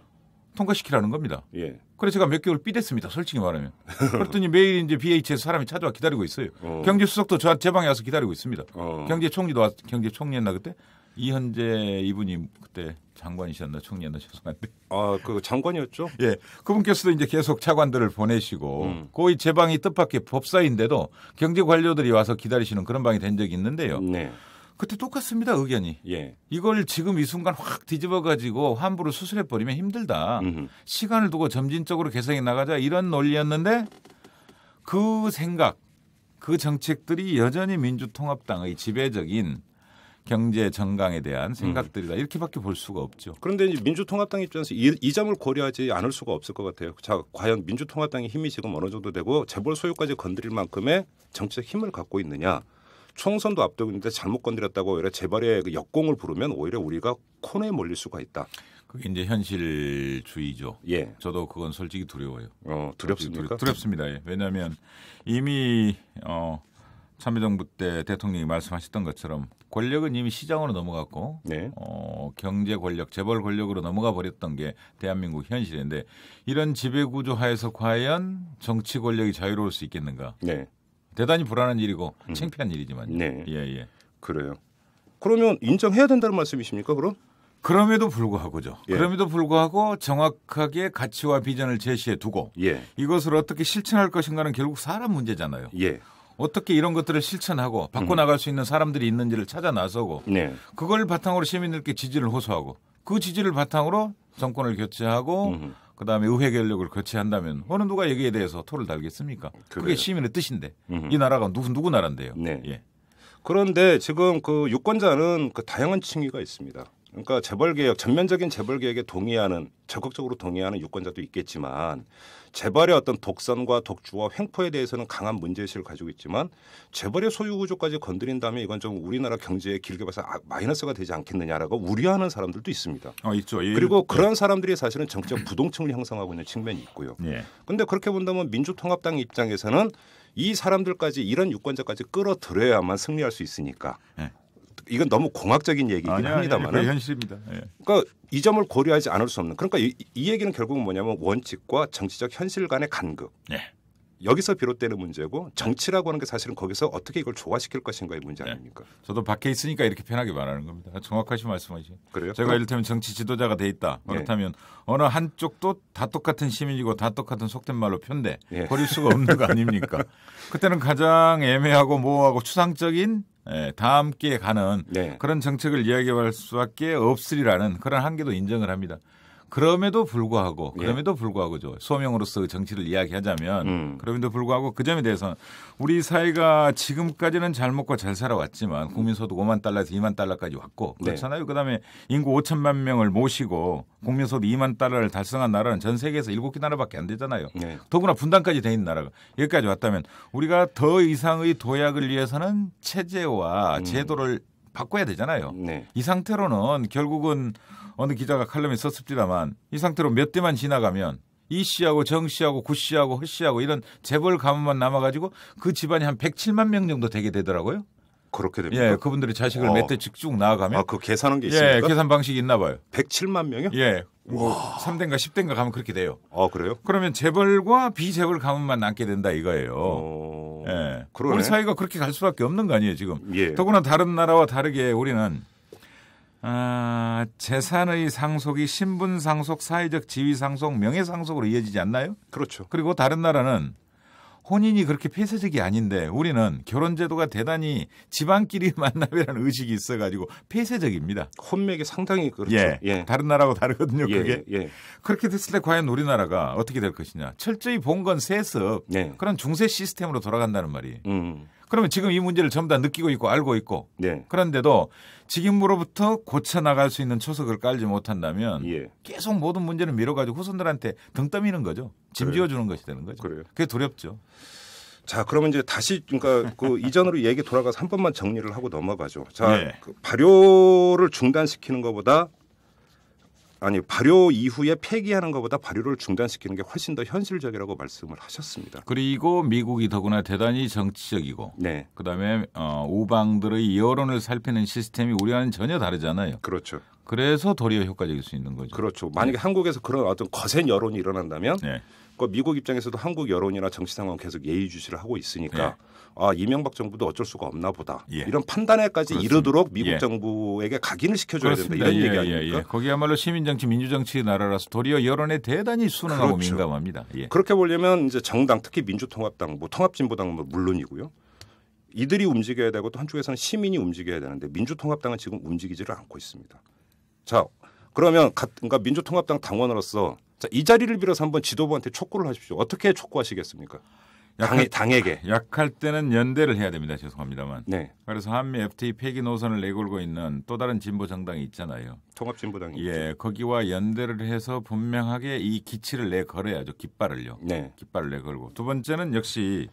통과시키라는 겁니다. 예. 그래서 제가 몇 개월 삐댔습니다. 솔직히 말하면. 그랬더니 매일 이제 BH에서 사람이 찾아와 기다리고 있어요. 어. 경제수석도 저, 한테제 방에 와서 기다리고 있습니다. 어. 경제총리도 왔, 경제총리였나 그때? 이현재 이분이 그때 장관이셨나 총리였나 죄송한데. 아, 그 장관이었죠? 예. 그분께서도 이제 계속 차관들을 보내시고 음. 거의 제 방이 뜻밖의 법사인데도 경제 관료들이 와서 기다리시는 그런 방이 된 적이 있는데요. 네. 그때 똑같습니다 의견이. 예. 이걸 지금 이 순간 확 뒤집어 가지고 함부로 수술해 버리면 힘들다. 음흠. 시간을 두고 점진적으로 개선해 나가자 이런 논리였는데 그 생각, 그 정책들이 여전히 민주통합당의 지배적인 경제 정강에 대한 생각들이다 음. 이렇게밖에 볼 수가 없죠. 그런데 이제 민주통합당 입장에서 이, 이, 점을 고려하지 않을 수가 없을 것 같아요. 자, 과연 민주통합당의 힘이 지금 어느 정도 되고 재벌 소유까지 건드릴 만큼의 정치적 힘을 갖고 있느냐? 총선도 앞두고 있는데 잘못 건드렸다고 오히려 재벌의 그 역공을 부르면 오히려 우리가 코너에 몰릴 수가 있다. 그게 이제 현실주의죠. 예. 저도 그건 솔직히 두려워요. 어, 두렵습니까? 두렵, 습니다 예. 왜냐하면 이미 어, 참여정부 때 대통령이 말씀하셨던 것처럼 권력은 이미 시장으로 넘어갔고 네. 어, 경제 권력, 재벌 권력으로 넘어가 버렸던 게 대한민국 현실인데 이런 지배 구조 하에서 과연 정치 권력이 자유로울 수 있겠는가? 네. 대단히 불안한 일이고 음. 창피한 일이지만요. 네. 예, 예. 그래요. 그러면 인정해야 된다는 말씀이십니까? 그럼? 그럼에도 불구하고죠. 예. 그럼에도 불구하고 정확하게 가치와 비전을 제시해 두고 예. 이것을 어떻게 실천할 것인가는 결국 사람 문제잖아요. 예. 어떻게 이런 것들을 실천하고 음. 바꿔 나갈 수 있는 사람들이 있는지를 찾아 나서고 네. 그걸 바탕으로 시민들께 지지를 호소하고 그 지지를 바탕으로 정권을 교체하고 음. 그다음에 의회 결력을 거치한다면 어느 누가 여기에 대해서 토를 달겠습니까? 그래요. 그게 시민의 뜻인데 음흠. 이 나라가 누구 누구 나란데요 네. 예. 그런데 지금 그 유권자는 그 다양한 층위가 있습니다. 그러니까 재벌 개혁 전면적인 재벌 개혁에 동의하는 적극적으로 동의하는 유권자도 있겠지만 재벌의 어떤 독선과 독주와 횡포에 대해서는 강한 문제의식을 가지고 있지만 재벌의 소유 구조까지 건드린다면 이건 좀 우리나라 경제에 길게 봐서 아, 마이너스가 되지 않겠느냐라고 우려하는 사람들도 있습니다. 어, 있죠. 예. 그리고 네. 그런 사람들이 사실은 정치적 부동층을 형성하고 있는 측면이 있고요. 그런데 예. 그렇게 본다면 민주통합당 입장에서는 이 사람들까지 이런 유권자까지 끌어들여야만 승리할 수 있으니까 예. 이건 너무 공학적인 얘기긴 합니다만 그 현실입니다. 예. 그러니까 이 점을 고려하지 않을 수 없는 그러니까 이, 이 얘기는 결국은 뭐냐면 원칙과 정치적 현실 간의 간극. 예. 여기서 비롯되는 문제고 정치라고 하는 게 사실은 거기서 어떻게 이걸 조화시킬 것인가의 문제 예. 아닙니까? 네. 저도 밖에 있으니까 이렇게 편하게 말하는 겁니다. 정확하시 말씀하시. 그래요? 제가 이를테면 정치 지도자가 돼 있다. 예. 그렇다면 네. 어느 한쪽도 다 똑같은 시민이고 다 똑같은 속된 말로 편대 네. 버릴 수가 없는 거 아닙니까? 그때는 가장 애매하고 모호하고 추상적인 예, 다 함께 가는 네. 그런 정책을 이야기할 수밖에 없으리라는 그런 한계도 인정을 합니다. 그럼에도 불구하고 예. 그럼에도 불구하고죠. 소명으로서 정치를 이야기하자면 음. 그럼에도 불구하고 그 점에 대해서는 우리 사회가 지금까지는 잘 먹고 잘 살아왔지만 국민 소득 5만 달러에서 2만 달러까지 왔고 네. 그렇잖아요. 네. 그다음에 인구 5천만 명을 모시고 국민 소득 2만 달러를 달성한 나라는 전 세계에서 일곱 개 나라밖에 안 되잖아요. 네. 더구나 분단까지 돼 있는 나라가 여기까지 왔다면 우리가 더 이상의 도약을 위해서는 체제와 음. 제도를 바꿔야 되잖아요. 네. 이 상태로는 결국은 어느 기자가 칼럼에 썼습니다만 이 상태로 몇 대만 지나가면 이 씨하고 정 씨하고 구 씨하고 허 씨하고 이런 재벌 가문만 남아가지고 그 집안이 한 107만 명 정도 되게 되더라고요. 그렇게 됩니다. 예, 그분들이 자식을 어. 몇대 쭉쭉 나아가면 아, 그 계산한 게 예, 있습니까? 예, 계산 방식이 있나 봐요. 107만 명이요? 예. 뭐 3대인가 10대인가 가면 그렇게 돼요. 아, 그래요? 그러면 재벌과 비재벌 가문만 남게 된다 이거예요. 어... 예. 그러네. 우리 사회가 그렇게 갈 수밖에 없는 거 아니에요, 지금. 예. 더구나 다른 나라와 다르게 우리는 아, 재산의 상속이 신분 상속, 사회적 지위 상속, 명예 상속으로 이어지지 않나요? 그렇죠. 그리고 다른 나라는 혼인이 그렇게 폐쇄적이 아닌데 우리는 결혼 제도가 대단히 집안끼리 만남이라는 의식이 있어가지고 폐쇄적입니다. 혼맥이 상당히 그렇죠. 예, 예. 다른 나라하고 다르거든요. 예, 그게 예. 그렇게 됐을 때 과연 우리나라가 어떻게 될 것이냐? 철저히 본 건 세습 네. 그런 중세 시스템으로 돌아간다는 말이. 음. 그러면 지금 이 문제를 전부 다 느끼고 있고 알고 있고 네. 그런데도 지금으로부터 고쳐 나갈 수 있는 초석을 깔지 못한다면 예. 계속 모든 문제를 밀어가지고 후손들한테 등 떠미는 거죠. 짐 지어주는 것이 되는 거죠. 그래요. 그게 두렵죠. 자, 그러면 이제 다시 그러니까 그 이전으로 얘기 돌아가서 한 번만 정리를 하고 넘어가죠. 자, 네. 그 발효를 중단시키는 것보다 아니 발효 이후에 폐기하는 것보다 발효를 중단시키는 게 훨씬 더 현실적이라고 말씀을 하셨습니다. 그리고 미국이 더구나 대단히 정치적이고 네. 그다음에 어, 우방들의 여론을 살피는 시스템이 우리와는 전혀 다르잖아요. 그렇죠. 그래서 도리어 효과적일 수 있는 거죠. 그렇죠. 만약에 네. 한국에서 그런 어떤 거센 여론이 일어난다면 네. 그 미국 입장에서도 한국 여론이나 정치 상황 계속 예의주시를 하고 있으니까 네. 아 이명박 정부도 어쩔 수가 없나 보다 예. 이런 판단에까지 그렇습니다. 이르도록 미국 예. 정부에게 각인을 시켜줘야 그렇습니다. 된다 이런 예, 얘기 예, 예. 아닙니까? 거기야말로 시민정치 민주정치 의 나라라서 도리어 여론에 대단히 순응하고 그렇죠. 민감합니다. 그렇게 보려면 이제 정당 특히 민주통합당 뭐 통합진보당은 뭐 물론이고요. 이들이 움직여야 되고 또 한쪽에서는 시민이 움직여야 되는데 민주통합당은 지금 움직이지를 않고 있습니다. 자 그러면 가, 그러니까 민주통합당 당원으로서 자, 이 자리를 빌어서 한번 지도부한테 촉구를 하십시오. 어떻게 촉구하시겠습니까? 약할, 당에, 게 약할 때는 연대를 해야 됩니다. 죄송합니다만. 네. 그래서 한미 FTA 폐기 노선을 내걸고 있는 또 다른 진보 정당이 있잖아요. 통합진보당이. 예, 있죠. 거기와 연대를 해서 분명하게 이 기치를 내걸어야죠. 깃발을요. 네. 깃발을 내걸고 두 번째는 역시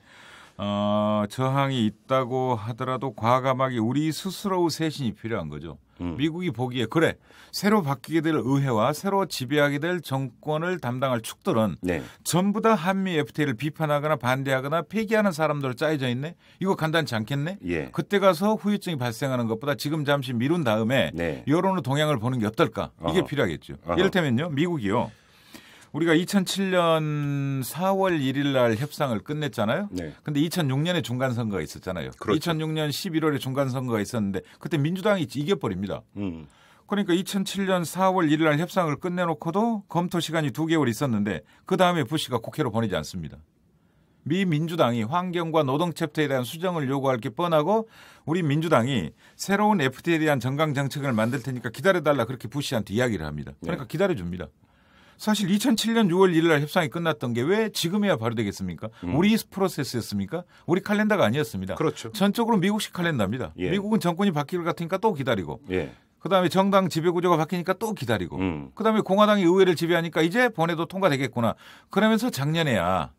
어, 저항이 있다고 하더라도 과감하게 우리 스스로 쇄신이 필요한 거죠. 음. 미국이 보기에 그래 새로 바뀌게 될 의회와 새로 지배하게 될 정권을 담당할 축들은 네. 전부 다 한미 FTA를 비판하거나 반대하거나 폐기하는 사람들 짜여져 있네. 이거 간단치 않겠네. 예. 그때 가서 후유증이 발생하는 것보다 지금 잠시 미룬 다음에 네. 여론의 동향을 보는 게 어떨까? 이게 어허. 필요하겠죠. 어허. 이를테면요 미국이요. 우리가 2007년 4월 1일 날 협상을 끝냈잖아요. 네. 근데 2006년에 중간 선거가 있었잖아요. 그렇죠. 2006년 11월에 중간 선거가 있었는데 그때 민주당이 이겨 버립니다. 음. 그러니까 2007년 4월 1일 날 협상을 끝내놓고도 검토 시간이 2개월 있었는데 그 다음에 부시가 국회로 보내지 않습니다. 미 민주당이 환경과 노동 챕터에 대한 수정을 요구할 게 뻔하고 우리 민주당이 새로운 FTA에 대한 정강 정책을 만들 테니까 기다려달라 그렇게 부시한테 이야기를 합니다. 그러니까 네. 기다려줍니다. 사실 2007년 6월 1일 날 협상이 끝났던 게 왜 지금에야 바로 되겠습니까 음. 우리 프로세스였습니까? 우리 칼렌더가 아니었습니다. 그렇죠. 전적으로 미국식 칼렌더입니다. 예. 미국은 정권이 바뀔 것 같으니까 또 기다리고. 예. 그다음에 정당 지배 구조가 바뀌니까 또 기다리고. 음. 그다음에 공화당이 의회를 지배하니까 이제 번에도 통과되겠구나. 그러면서 작년에야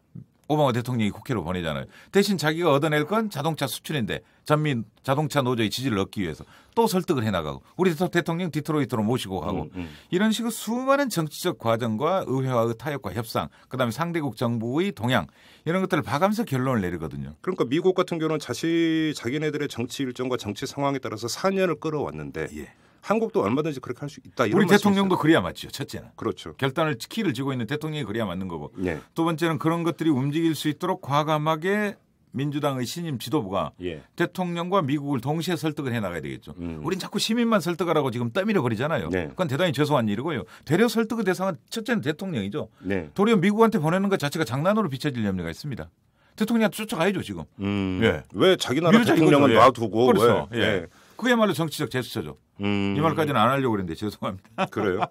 오바마 대통령이 국회로 보내잖아요. 대신 자기가 얻어낼 건 자동차 수출인데 전민 자동차 노조의 지지를 얻기 위해서 또 설득을 해나가고 우리 대통령 디트로이트로 모시고 가고 음, 음. 이런 식으로 수많은 정치적 과정과 의회와의 타협과 협상 그다음에 상대국 정부의 동향 이런 것들을 봐가면서 결론을 내리거든요. 그러니까 미국 같은 경우는 자시 자기네들의 정치 일정과 정치 상황에 따라서 4년을 끌어왔는데 예. 한국도 얼마든지 그렇게 할 수 있다. 우리 대통령도 있어요. 그래야 맞죠. 첫째는 그렇죠. 결단을 키를 쥐고 있는 대통령이 그래야 맞는 거고. 네. 두 번째는 그런 것들이 움직일 수 있도록 과감하게 민주당의 신임 지도부가 예. 대통령과 미국을 동시에 설득을 해 나가야 되겠죠. 음. 우린 자꾸 시민만 설득하라고 지금 떠밀어 버리잖아요. 네. 그건 대단히 죄송한 일이고요. 대려 설득의 대상은 첫째는 대통령이죠. 네. 도리어 미국한테 보내는 것 자체가 장난으로 비춰질 염려가 있습니다. 대통령한테 쫓아가야죠 지금. 음. 예. 왜 자기 나라 대통령은 예. 놔두고 그렇죠. 왜? 예. 예. 그야말로 정치적 제스처죠. 음. 이 말까지는 안 하려고 그랬는데 죄송합니다. 그래요?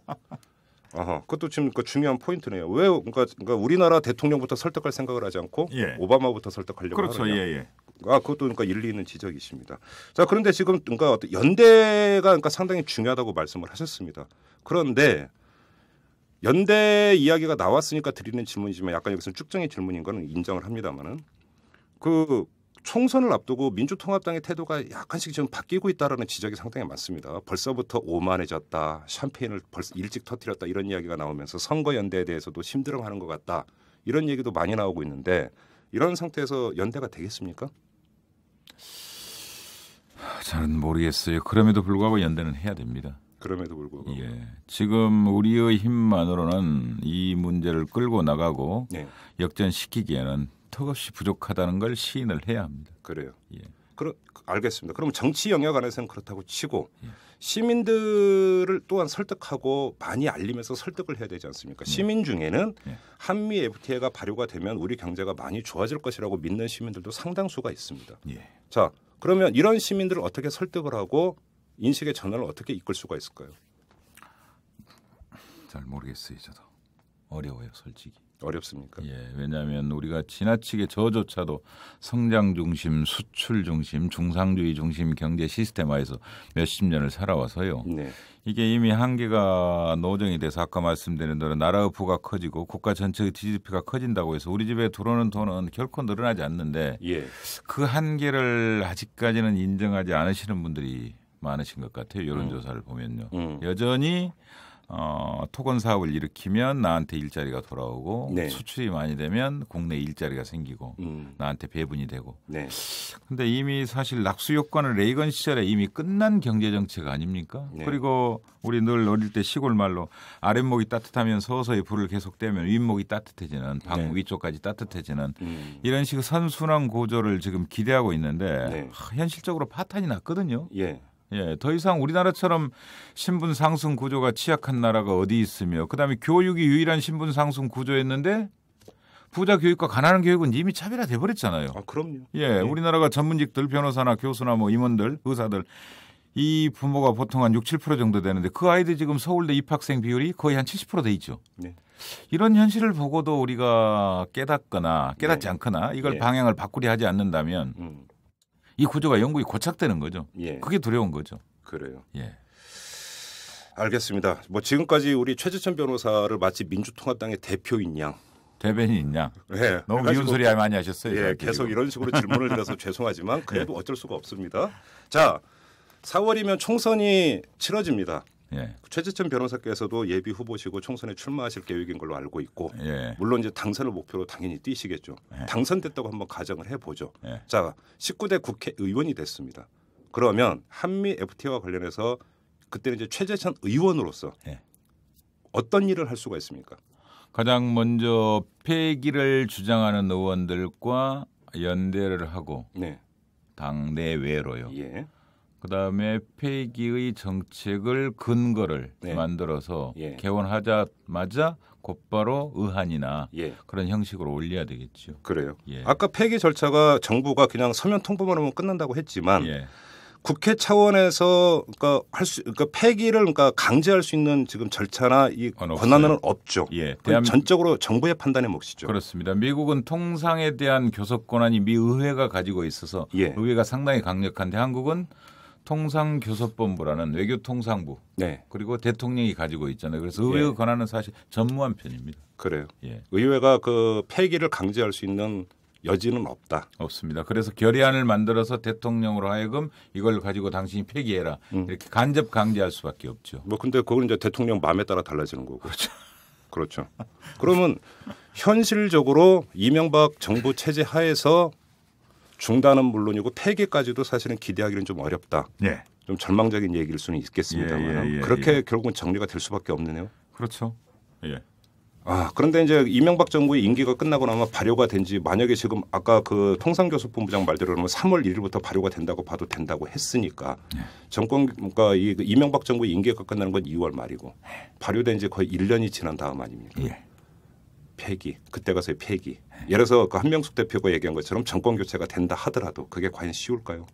아하, 그것도 지금 그 중요한 포인트네요. 왜 그러니까, 그러니까 우리나라 대통령부터 설득할 생각을 하지 않고 예. 오바마부터 설득하려고 그렇죠. 하느냐. 예, 예. 아 그것도 그러니까 일리 있는 지적이십니다. 자 그런데 지금 그러니까 어떤 연대가 그러니까 상당히 중요하다고 말씀을 하셨습니다. 그런데 연대 이야기가 나왔으니까 드리는 질문이지만 약간 여기서 쭉정의 질문인 거는 인정을 합니다만은 그 총선을 앞두고 민주통합당의 태도가 약간씩 지금 바뀌고 있다라는 지적이 상당히 많습니다. 벌써부터 오만해졌다, 샴페인을 벌써 일찍 터뜨렸다 이런 이야기가 나오면서 선거 연대에 대해서도 힘들어하는 것 같다 이런 얘기도 많이 나오고 있는데 이런 상태에서 연대가 되겠습니까? 저는 모르겠어요. 그럼에도 불구하고 연대는 해야 됩니다. 그럼에도 불구하고 예, 지금 우리의 힘만으로는 이 문제를 끌고 나가고 네. 역전시키기에는 턱없이 부족하다는 걸 시인을 해야 합니다. 그래요. 예. 그러, 알겠습니다. 그럼 정치 영역 안에서는 그렇다고 치고 예. 시민들을 또한 설득하고 많이 알리면서 설득을 해야 되지 않습니까? 예. 시민 중에는 예. 한미 FTA가 발효가 되면 우리 경제가 많이 좋아질 것이라고 믿는 시민들도 상당수가 있습니다. 예. 자, 그러면 이런 시민들을 어떻게 설득을 하고 인식의 전환을 어떻게 이끌 수가 있을까요? 잘 모르겠어요, 저도. 어려워요, 솔직히. 어렵습니까? 예, 왜냐하면 우리가 지나치게 저조차도 성장 중심, 수출 중심, 중상주의 중심 경제 시스템화에서 몇십 년을 살아와서요. 네. 이게 이미 한계가 노정이 돼서 아까 말씀드린 대로 나라의 부가 커지고 국가 전체의 GDP가 커진다고 해서 우리 집에 들어오는 돈은 결코 늘어나지 않는데 예. 그 한계를 아직까지는 인정하지 않으시는 분들이 많으신 것 같아요. 여론조사를 음. 보면요. 음. 여전히 어, 토건 사업을 일으키면 나한테 일자리가 돌아오고 네. 수출이 많이 되면 국내 일자리가 생기고 음. 나한테 배분이 되고. 네. 근데 이미 사실 낙수 요건은 레이건 시절에 이미 끝난 경제 정책 아닙니까? 네. 그리고 우리 늘 어릴 때 시골 말로 아랫목이 따뜻하면 서서히 불을 계속 떼면 윗목이 따뜻해지는 방 네. 위쪽까지 따뜻해지는 음. 이런 식의 선순환 고조를 지금 기대하고 있는데 네. 하, 현실적으로 파탄이 났거든요. 예. 예, 더 이상 우리나라처럼 신분 상승 구조가 취약한 나라가 어디 있으며 그다음에 교육이 유일한 신분 상승 구조였는데 부자 교육과 가난한 교육은 이미 차별화돼 버렸잖아요. 아, 그럼요. 예, 네. 우리나라가 전문직들 변호사나 교수나 뭐 임원들, 의사들 이 부모가 보통 한 6, 7% 정도 되는데 그 아이들 지금 서울대 입학생 비율이 거의 한 70%돼 있죠. 네. 이런 현실을 보고도 우리가 깨닫거나 깨닫지 네. 않거나 이걸 네. 방향을 바꾸려 하지 않는다면 음. 이 구조가 영국이 고착되는 거죠. 예. 그게 두려운 거죠. 그래요. 예. 알겠습니다. 뭐 지금까지 우리 최재천 변호사를 마치 민주통합당의 대표인 양 대변인 양. 예. 네. 너무 미운 소리 많이 하셨어요. 예, 계속 이런 식으로 질문을 드려서 죄송하지만 그래도 예. 어쩔 수가 없습니다. 자, 4월이면 총선이 치러집니다. 예. 그 최재천 변호사께서도 예비 후보시고 총선에 출마하실 계획인 걸로 알고 있고 예. 물론 이제 당선을 목표로 당연히 뛰시겠죠. 예. 당선됐다고 한번 가정을 해보죠. 예. 자, 19대 국회의원이 됐습니다. 그러면 한미 FTA와 관련해서 그때는 이제 최재천 의원으로서 예. 어떤 일을 할 수가 있습니까? 가장 먼저 폐기를 주장하는 의원들과 연대를 하고 네. 당 내외로요. 예. 그다음에 폐기의 정책을 근거를 네. 만들어서 예. 개원하자마자 곧바로 의한이나 예. 그런 형식으로 올려야 되겠죠. 그래요. 예. 아까 폐기 절차가 정부가 그냥 서면 통보만 하면 끝난다고 했지만 예. 국회 차원에서 그러니까 할수 그러니까 폐기를 그러니까 강제할 수 있는 지금 절차나 이 권한은 없죠. 예, 대한... 전적으로 정부의 판단의 몫이죠. 그렇습니다. 미국은 통상에 대한 교섭 권한이 미 의회가 가지고 있어서 예. 의회가 상당히 강력한데 한국은 통상교섭본부라는 외교통상부 네. 그리고 대통령이 가지고 있잖아요. 그래서 의회의 예. 권한은 사실 전무한 편입니다. 그래요. 예. 의회가 그 폐기를 강제할 수 있는 여지는 없다. 없습니다. 그래서 결의안을 만들어서 대통령으로 하여금 이걸 가지고 당신이 폐기해라 음. 이렇게 간접 강제할 수밖에 없죠. 뭐 근데 그건 이제 대통령 마음에 따라 달라지는 거고 그렇죠. 그렇죠. 그러면 현실적으로 이명박 정부 체제 하에서 중단은 물론이고 폐기까지도 사실은 기대하기는 좀 어렵다. 예. 좀 절망적인 얘기일 수는 있겠습니다만 예 예, 예, 예, 그렇게 결국은 정리가 될 수밖에 없네요. 그렇죠. 예. 아 그런데 이제 이명박 정부의 임기가 끝나고 나면 발효가 된 지 만약에 지금 아까 그 통상교섭본부장 말대로 그러면 3월 1일부터 발효가 된다고 봐도 된다고 했으니까 예. 정권 그러니까 이 이명박 정부 의 임기가 끝나는 건 2월 말이고 발효된 지 거의 1년이 지난 다음 아닙니까? 폐기 그때 가서의 폐기 예를 들어서 그 한명숙 대표가 얘기한 것처럼 정권 교체가 된다 하더라도 그게 과연 쉬울까요?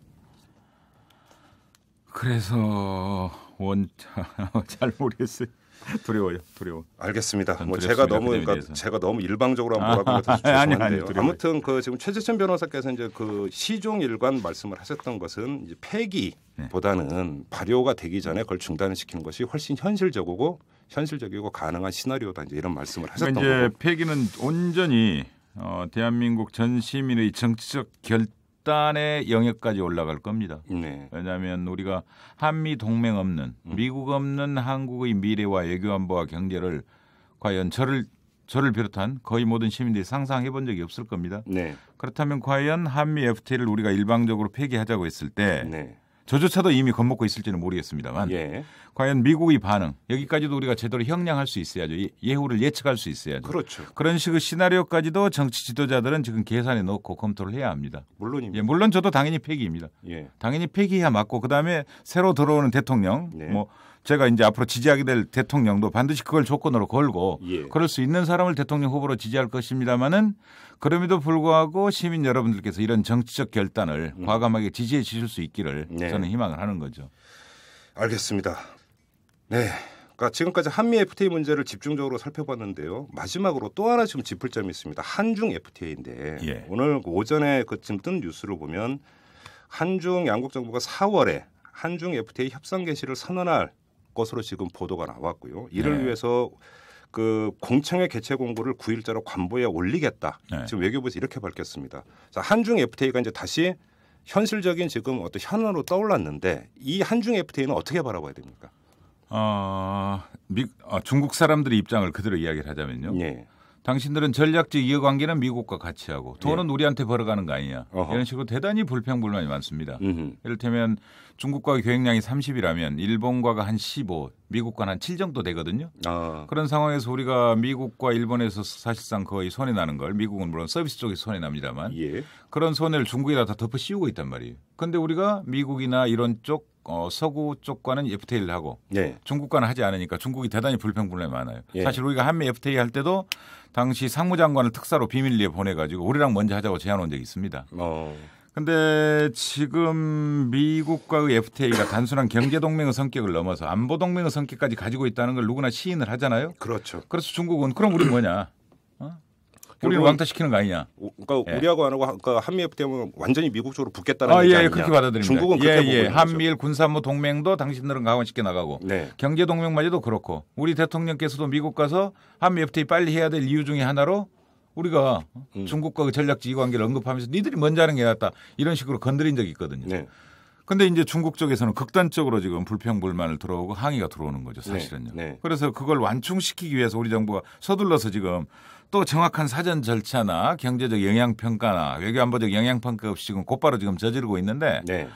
그래서 원잘 모르겠어요. 두려워요, 두려워. 알겠습니다. 뭐 제가 너무 그러니까 제가 너무 일방적으로 한 뭐라고 해서 죄송한데요. 아무튼 그 지금 최재천 변호사께서 이제 그 시종 일관 말씀을 하셨던 것은 이제 네. 폐기보다는 네. 발효가 되기 전에 그걸 중단을 시키는 것이 훨씬 현실적이고 현실적이고 가능한 시나리오다 이제 이런 말씀을 하셨던 거죠 그러니까 이제 폐기는 온전히 어, 대한민국 전 시민의 정치적 결단의 영역까지 올라갈 겁니다. 네. 왜냐하면 우리가 한미 동맹 없는 음. 미국 없는 한국의 미래와 외교 안보와 경제를 과연 저를 저를 비롯한 거의 모든 시민들이 상상해 본 적이 없을 겁니다. 네. 그렇다면 과연 한미 FTA를 우리가 일방적으로 폐기하자고 했을 때 네. 저조차도 이미 겁먹고 있을지는 모르겠습니다만 예. 과연 미국의 반응 여기까지도 우리가 제대로 형량할 수 있어야죠 예후를 예측할 수 있어야죠 그렇죠. 그런 식의 시나리오까지도 정치 지도자들은 지금 계산해 놓고 검토를 해야 합니다 물론입니다 예, 물론 저도 당연히 폐기입니다 예. 당연히 폐기해야 맞고 그다음에 새로 들어오는 대통령 네. 뭐 제가 이제 앞으로 지지하게 될 대통령도 반드시 그걸 조건으로 걸고 예. 그럴 수 있는 사람을 대통령 후보로 지지할 것입니다마는 그럼에도 불구하고 시민 여러분들께서 이런 정치적 결단을 음. 과감하게 지지해 주실 수 있기를 네. 저는 희망을 하는 거죠. 알겠습니다. 네. 그러니까 지금까지 한미 FTA 문제를 집중적으로 살펴봤는데요. 마지막으로 또 하나 지금 짚을 점이 있습니다. 한중 FTA인데 예. 오늘 그 오전에 그 지금 뜬 뉴스를 보면 한중 양국 정부가 4월에 한중 FTA 협상 개시를 선언할 것으로 지금 보도가 나왔고요. 이를 네. 위해서 그 공청회 개최 공고를 9일자로 관보에 올리겠다. 네. 지금 외교부에서 이렇게 밝혔습니다. 자, 한중 FTA가 이제 다시 현실적인 지금 어떤 현안으로 떠올랐는데 이 한중 FTA는 어떻게 바라봐야 됩니까? 어, 미, 어, 중국 사람들의 입장을 그대로 이야기를 하자면요. 네. 당신들은 전략적 이해관계는 미국과 같이 하고 예. 돈은 예. 우리한테 벌어가는 거 아니냐 어허. 이런 식으로 대단히 불평불만이 많습니다. 음 이를테면 중국과의 교역량이 30이라면 일본과가 한 15, 미국과 한7 정도 되거든요. 아. 그런 상황에서 우리가 미국과 일본에서 사실상 거의 손해 나는 걸 미국은 물론 서비스 쪽에 손해 납니다만 예. 그런 손해를 중국에다 다 덮어 씌우고 있단 말이에요. 근데 우리가 미국이나 이런 쪽 어, 서구 쪽과는 FTA를 하고 예. 중국과는 하지 않으니까 중국이 대단히 불평불만이 많아요. 예. 사실 우리가 한미 FTA 할 때도 당시 상무장관을 특사로 비밀리에 보내가지고 우리랑 먼저 하자고 제안한 적이 있습니다. 어. 근데 지금 미국과의 FTA가 단순한 경제 동맹의 성격을 넘어서 안보 동맹의 성격까지 가지고 있다는 걸 누구나 시인을 하잖아요. 그렇죠. 그래서 중국은 그럼 우리 뭐냐? 우리 왕따 시키는 거 아니냐? 오, 그러니까 예. 우리하고 안 하고 그러니까 한미 f t a 면 완전히 미국 쪽으로 붙겠다는 아, 얘기 예, 아니냐? 그렇게 받아들입니다. 중국은 그렇게 예, 예. 한미일 군사무 동맹도 당신들은 강화시켜 나가고 네. 경제 동맹마저도 그렇고 우리 대통령께서도 미국 가서 한미 FTA 빨리 해야 될 이유 중에 하나로 우리가 음. 중국과 그 전략지휘 관계를 언급하면서 니들이 먼저 하는 게 낫다 이런 식으로 건드린 적이 있거든요. 네. 근데 이제 중국 쪽에서는 극단적으로 지금 불평 불만을 들어오고 항의가 들어오는 거죠 네. 사실은요. 네, 네. 그래서 그걸 완충시키기 위해서 우리 정부가 서둘러서 지금 또 정확한 사전 절차나 경제적 영향 평가나 외교 안보적 영향 평가 없이 지금 곧바로 지금 저지르고 있는데 네.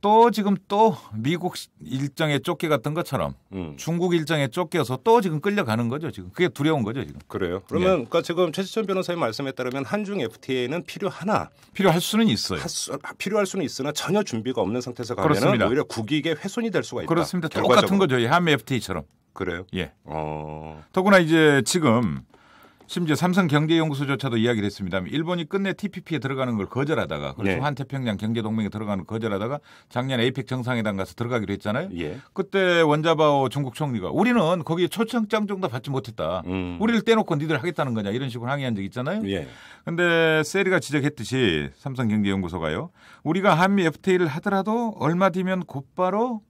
또 지금 또 미국 일정에 쫓겨 갔던 것처럼 음. 중국 일정에 쫓겨서 또 지금 끌려가는 거죠 지금 그게 두려운 거죠 지금 그래요 그러면 예. 그러니까 지금 최지천 변호사의 말씀에 따르면 한중 FTA는 필요하나 필요할 수는 있어요 수, 필요할 수는 있으나 전혀 준비가 없는 상태에서 가면 그렇습니다. 오히려 국익의 훼손이 될 수가 있다 그렇습니다 결과적으로. 똑같은 거죠 한미 FTA처럼 그래요 예 어... 더구나 이제 지금 심지어 삼성 경제연구소조차도 이야기를 했습니다. 일본이 끝내 TPP에 들어가는 걸 거절하다가 그래서 네. 환태평양 경제동맹에 들어가는 걸 거절하다가 작년 에이펙 정상회담 가서 들어가기로 했잖아요. 예. 그때 원자바오 중국 총리가 우리는 거기에 초청장 정도 받지 못했다. 음. 우리를 떼놓고 니들 하겠다는 거냐 이런 식으로 항의한 적 있잖아요. 그런데 예. 세리가 지적했듯이 삼성 경제연구소가요. 우리가 한미 FTA를 하더라도 얼마 뒤면 곧바로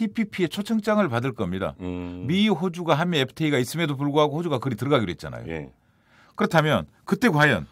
TPP의 초청장을 받을 겁니다. 음. 미 호주가 한미 FTA가 있음에도 불구하고 호주가 그리 들어가기로 했잖아요. 예. 그렇다면 그때 과연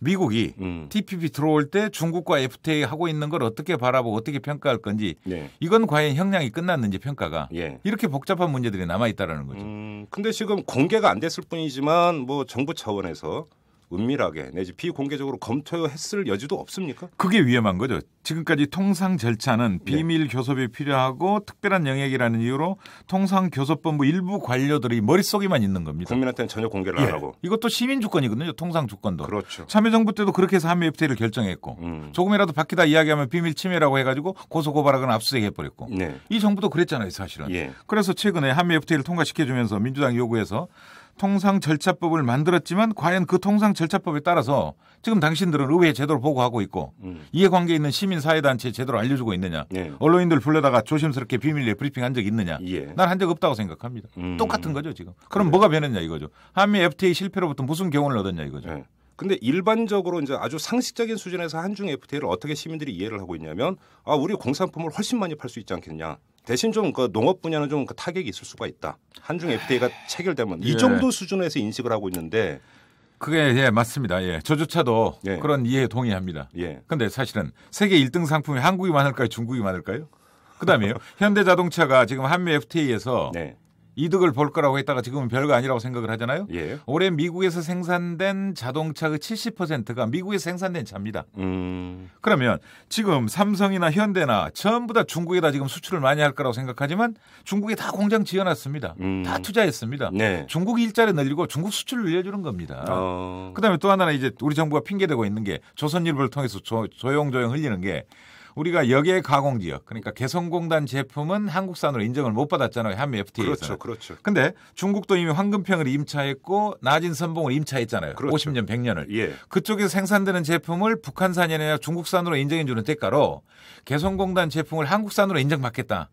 미국이 음. TPP 들어올 때 중국과 FTA 하고 있는 걸 어떻게 바라보고 어떻게 평가할 건지 예. 이건 과연 형량이 끝났는지 평가가 예. 이렇게 복잡한 문제들이 남아 있다라는 거죠. 음, 근데 지금 공개가 안 됐을 뿐이지만 뭐 정부 차원에서 은밀하게 내지 비공개적으로 검토했을 여지도 없습니까? 그게 위험한 거죠. 지금까지 통상 절차는 네. 비밀 교섭이 필요하고 특별한 영역이라는 이유로 통상 교섭본부 일부 관료들이 머릿속에만 있는 겁니다. 국민한테는 전혀 공개를 예. 안 하고. 이것도 시민 주권이거든요. 통상 주권도. 그렇죠. 참여정부 때도 그렇게 해서 한미 FTA를 결정했고 음. 조금이라도 바뀌다 이야기하면 비밀 침해라고 해가지고 고소 고발하거나 압수수색해 버렸고 네. 이 정부도 그랬잖아요, 사실은. 예. 그래서 최근에 한미 FTA를 통과시켜주면서 민주당 요구해서 통상 절차법을 만들었지만 과연 그 통상 절차법에 따라서 지금 당신들은 의회 제도를 보고하고 있고 음. 이해관계 있는 시민사회단체에 제도를 알려주고 있느냐 네. 언론인들 불러다가 조심스럽게 비밀리에 브리핑한 적 있느냐 예. 난한 적 없다고 생각합니다. 음. 똑같은 거죠 지금. 그럼 그 뭐가 변했냐 이거죠. 한미 FTA 실패로부터 무슨 경훈을 얻었냐 이거죠. 네. 근데 일반적으로 이제 아주 상식적인 수준에서 한중 FTA를 어떻게 시민들이 이해를 하고 있냐면 아 우리 공산품을 훨씬 많이 팔 수 있지 않겠냐 대신 좀 그 농업 분야는 좀 그 타격이 있을 수가 있다. 한중 FTA가 체결되면 이 예. 정도 수준에서 인식을 하고 있는데 그게 예 맞습니다. 예 저조차도 예. 그런 이해에 동의합니다. 예. 근데 사실은 세계 1등 상품이 한국이 많을까요, 중국이 많을까요? 그다음에요. 현대자동차가 지금 한미 FTA에서 네. 이득을 볼 거라고 했다가 지금은 별거 아니라고 생각을 하잖아요. 예. 올해 미국에서 생산된 자동차의 70%가 그 미국에서 생산된 차입니다. 음. 그러면 지금 삼성이나 현대나 전부 다 중국에다 지금 수출을 많이 할 거라고 생각하지만 중국에 다 공장 지어놨습니다. 음. 다 투자했습니다. 네. 중국 일자리 늘리고 중국 수출을 늘려주는 겁니다. 어. 그다음에 또 하나는 이제 우리 정부가 핑계대고 있는 게 조선일보를 통해서 조, 조용조용 흘리는 게 우리가 여기에 가공 지역 그러니까 개성공단 제품은 한국산으로 인정을 못 받았잖아요. 한미 FTA에서. 그렇죠. 그렇죠. 근데 중국도 이미 황금평을 임차했고 낮은 선봉을 임차했잖아요. 그렇죠. 50년 100년을. 예. 그쪽에서 생산되는 제품을 북한산이 나 중국산으로 인정해 주는 대가로 개성공단 제품을 한국산으로 인정받겠다.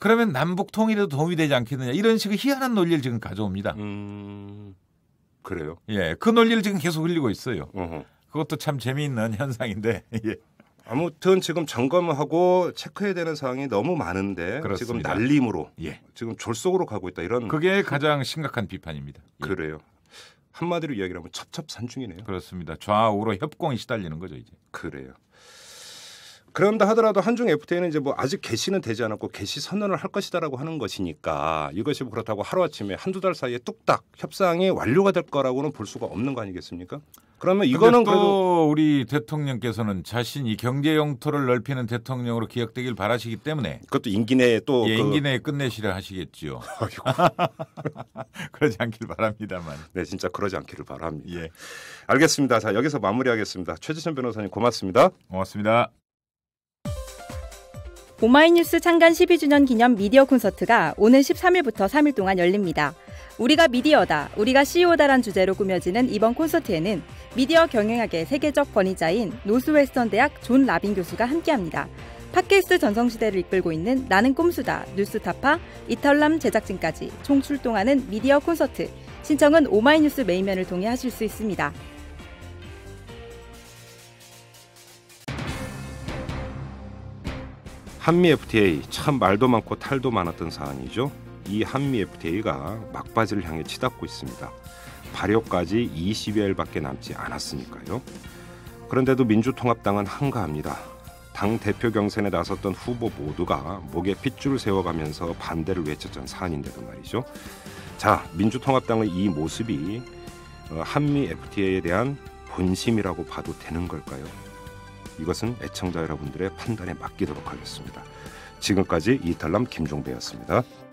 그러면 남북 통일에도 도움이 되지 않겠느냐 이런 식의 희한한 논리를 지금 가져옵니다. 음, 그래요? 예, 그 논리를 지금 계속 흘리고 있어요. 어허. 그것도 참 재미있는 현상인데. 예. 아무튼 지금 점검하고 체크해야 되는 사항이 너무 많은데 그렇습니다. 지금 날림으로 예. 지금 졸속으로 가고 있다 이런 그게 가장 심각한 비판입니다. 예. 그래요. 한마디로 이야기하면 첩첩산중이네요. 그렇습니다. 좌우로 협공이 시달리는 거죠 이제. 그래요. 그런다 하더라도 한중 FTA는 이제 뭐 아직 개시는 되지 않았고 개시 선언을 할 것이다라고 하는 것이니까 이것이 뭐 그렇다고 하루아침에 한두 달 사이에 뚝딱 협상이 완료가 될 거라고는 볼 수가 없는 거 아니겠습니까? 그러면 이거는 또 우리 대통령께서는 자신이 경제 영토를 넓히는 대통령으로 기억되길 바라시기 때문에 그것도 임기 내에 또 예, 그... 임기 내에 끝내시라 하시겠지요. 그러지 않길 바랍니다만. 네, 진짜 그러지 않기를 바랍니다. 예. 알겠습니다. 자, 여기서 마무리하겠습니다. 최지선 변호사님 고맙습니다. 고맙습니다. 오마이뉴스 창간 12주년 기념 미디어 콘서트가 오는 13일부터 3일 동안 열립니다. 우리가 미디어다, 우리가 CEO다란 주제로 꾸며지는 이번 콘서트에는 미디어 경영학의 세계적 권위자인 노스웨스턴 대학 존 라빈 교수가 함께합니다. 팟캐스트 전성시대를 이끌고 있는 나는 꼼수다, 뉴스타파, 이탈람 제작진까지 총 출동하는 미디어 콘서트. 신청은 오마이뉴스 메인면을 통해 하실 수 있습니다. 한미 FTA 참 말도 많고 탈도 많았던 사안이죠. 이 한미 FTA가 막바지를 향해 치닫고 있습니다. 발효까지 20여일밖에 남지 않았으니까요. 그런데도 민주통합당은 한가합니다. 당 대표 경선에 나섰던 후보 모두가 목에 핏줄을 세워가면서 반대를 외쳤던 사안인데도 말이죠. 자, 민주통합당의 이 모습이 어, 한미 FTA에 대한 본심이라고 봐도 되는 걸까요? 이것은 애청자 여러분들의 판단에 맡기도록 하겠습니다. 지금까지 이탈남 김종배였습니다.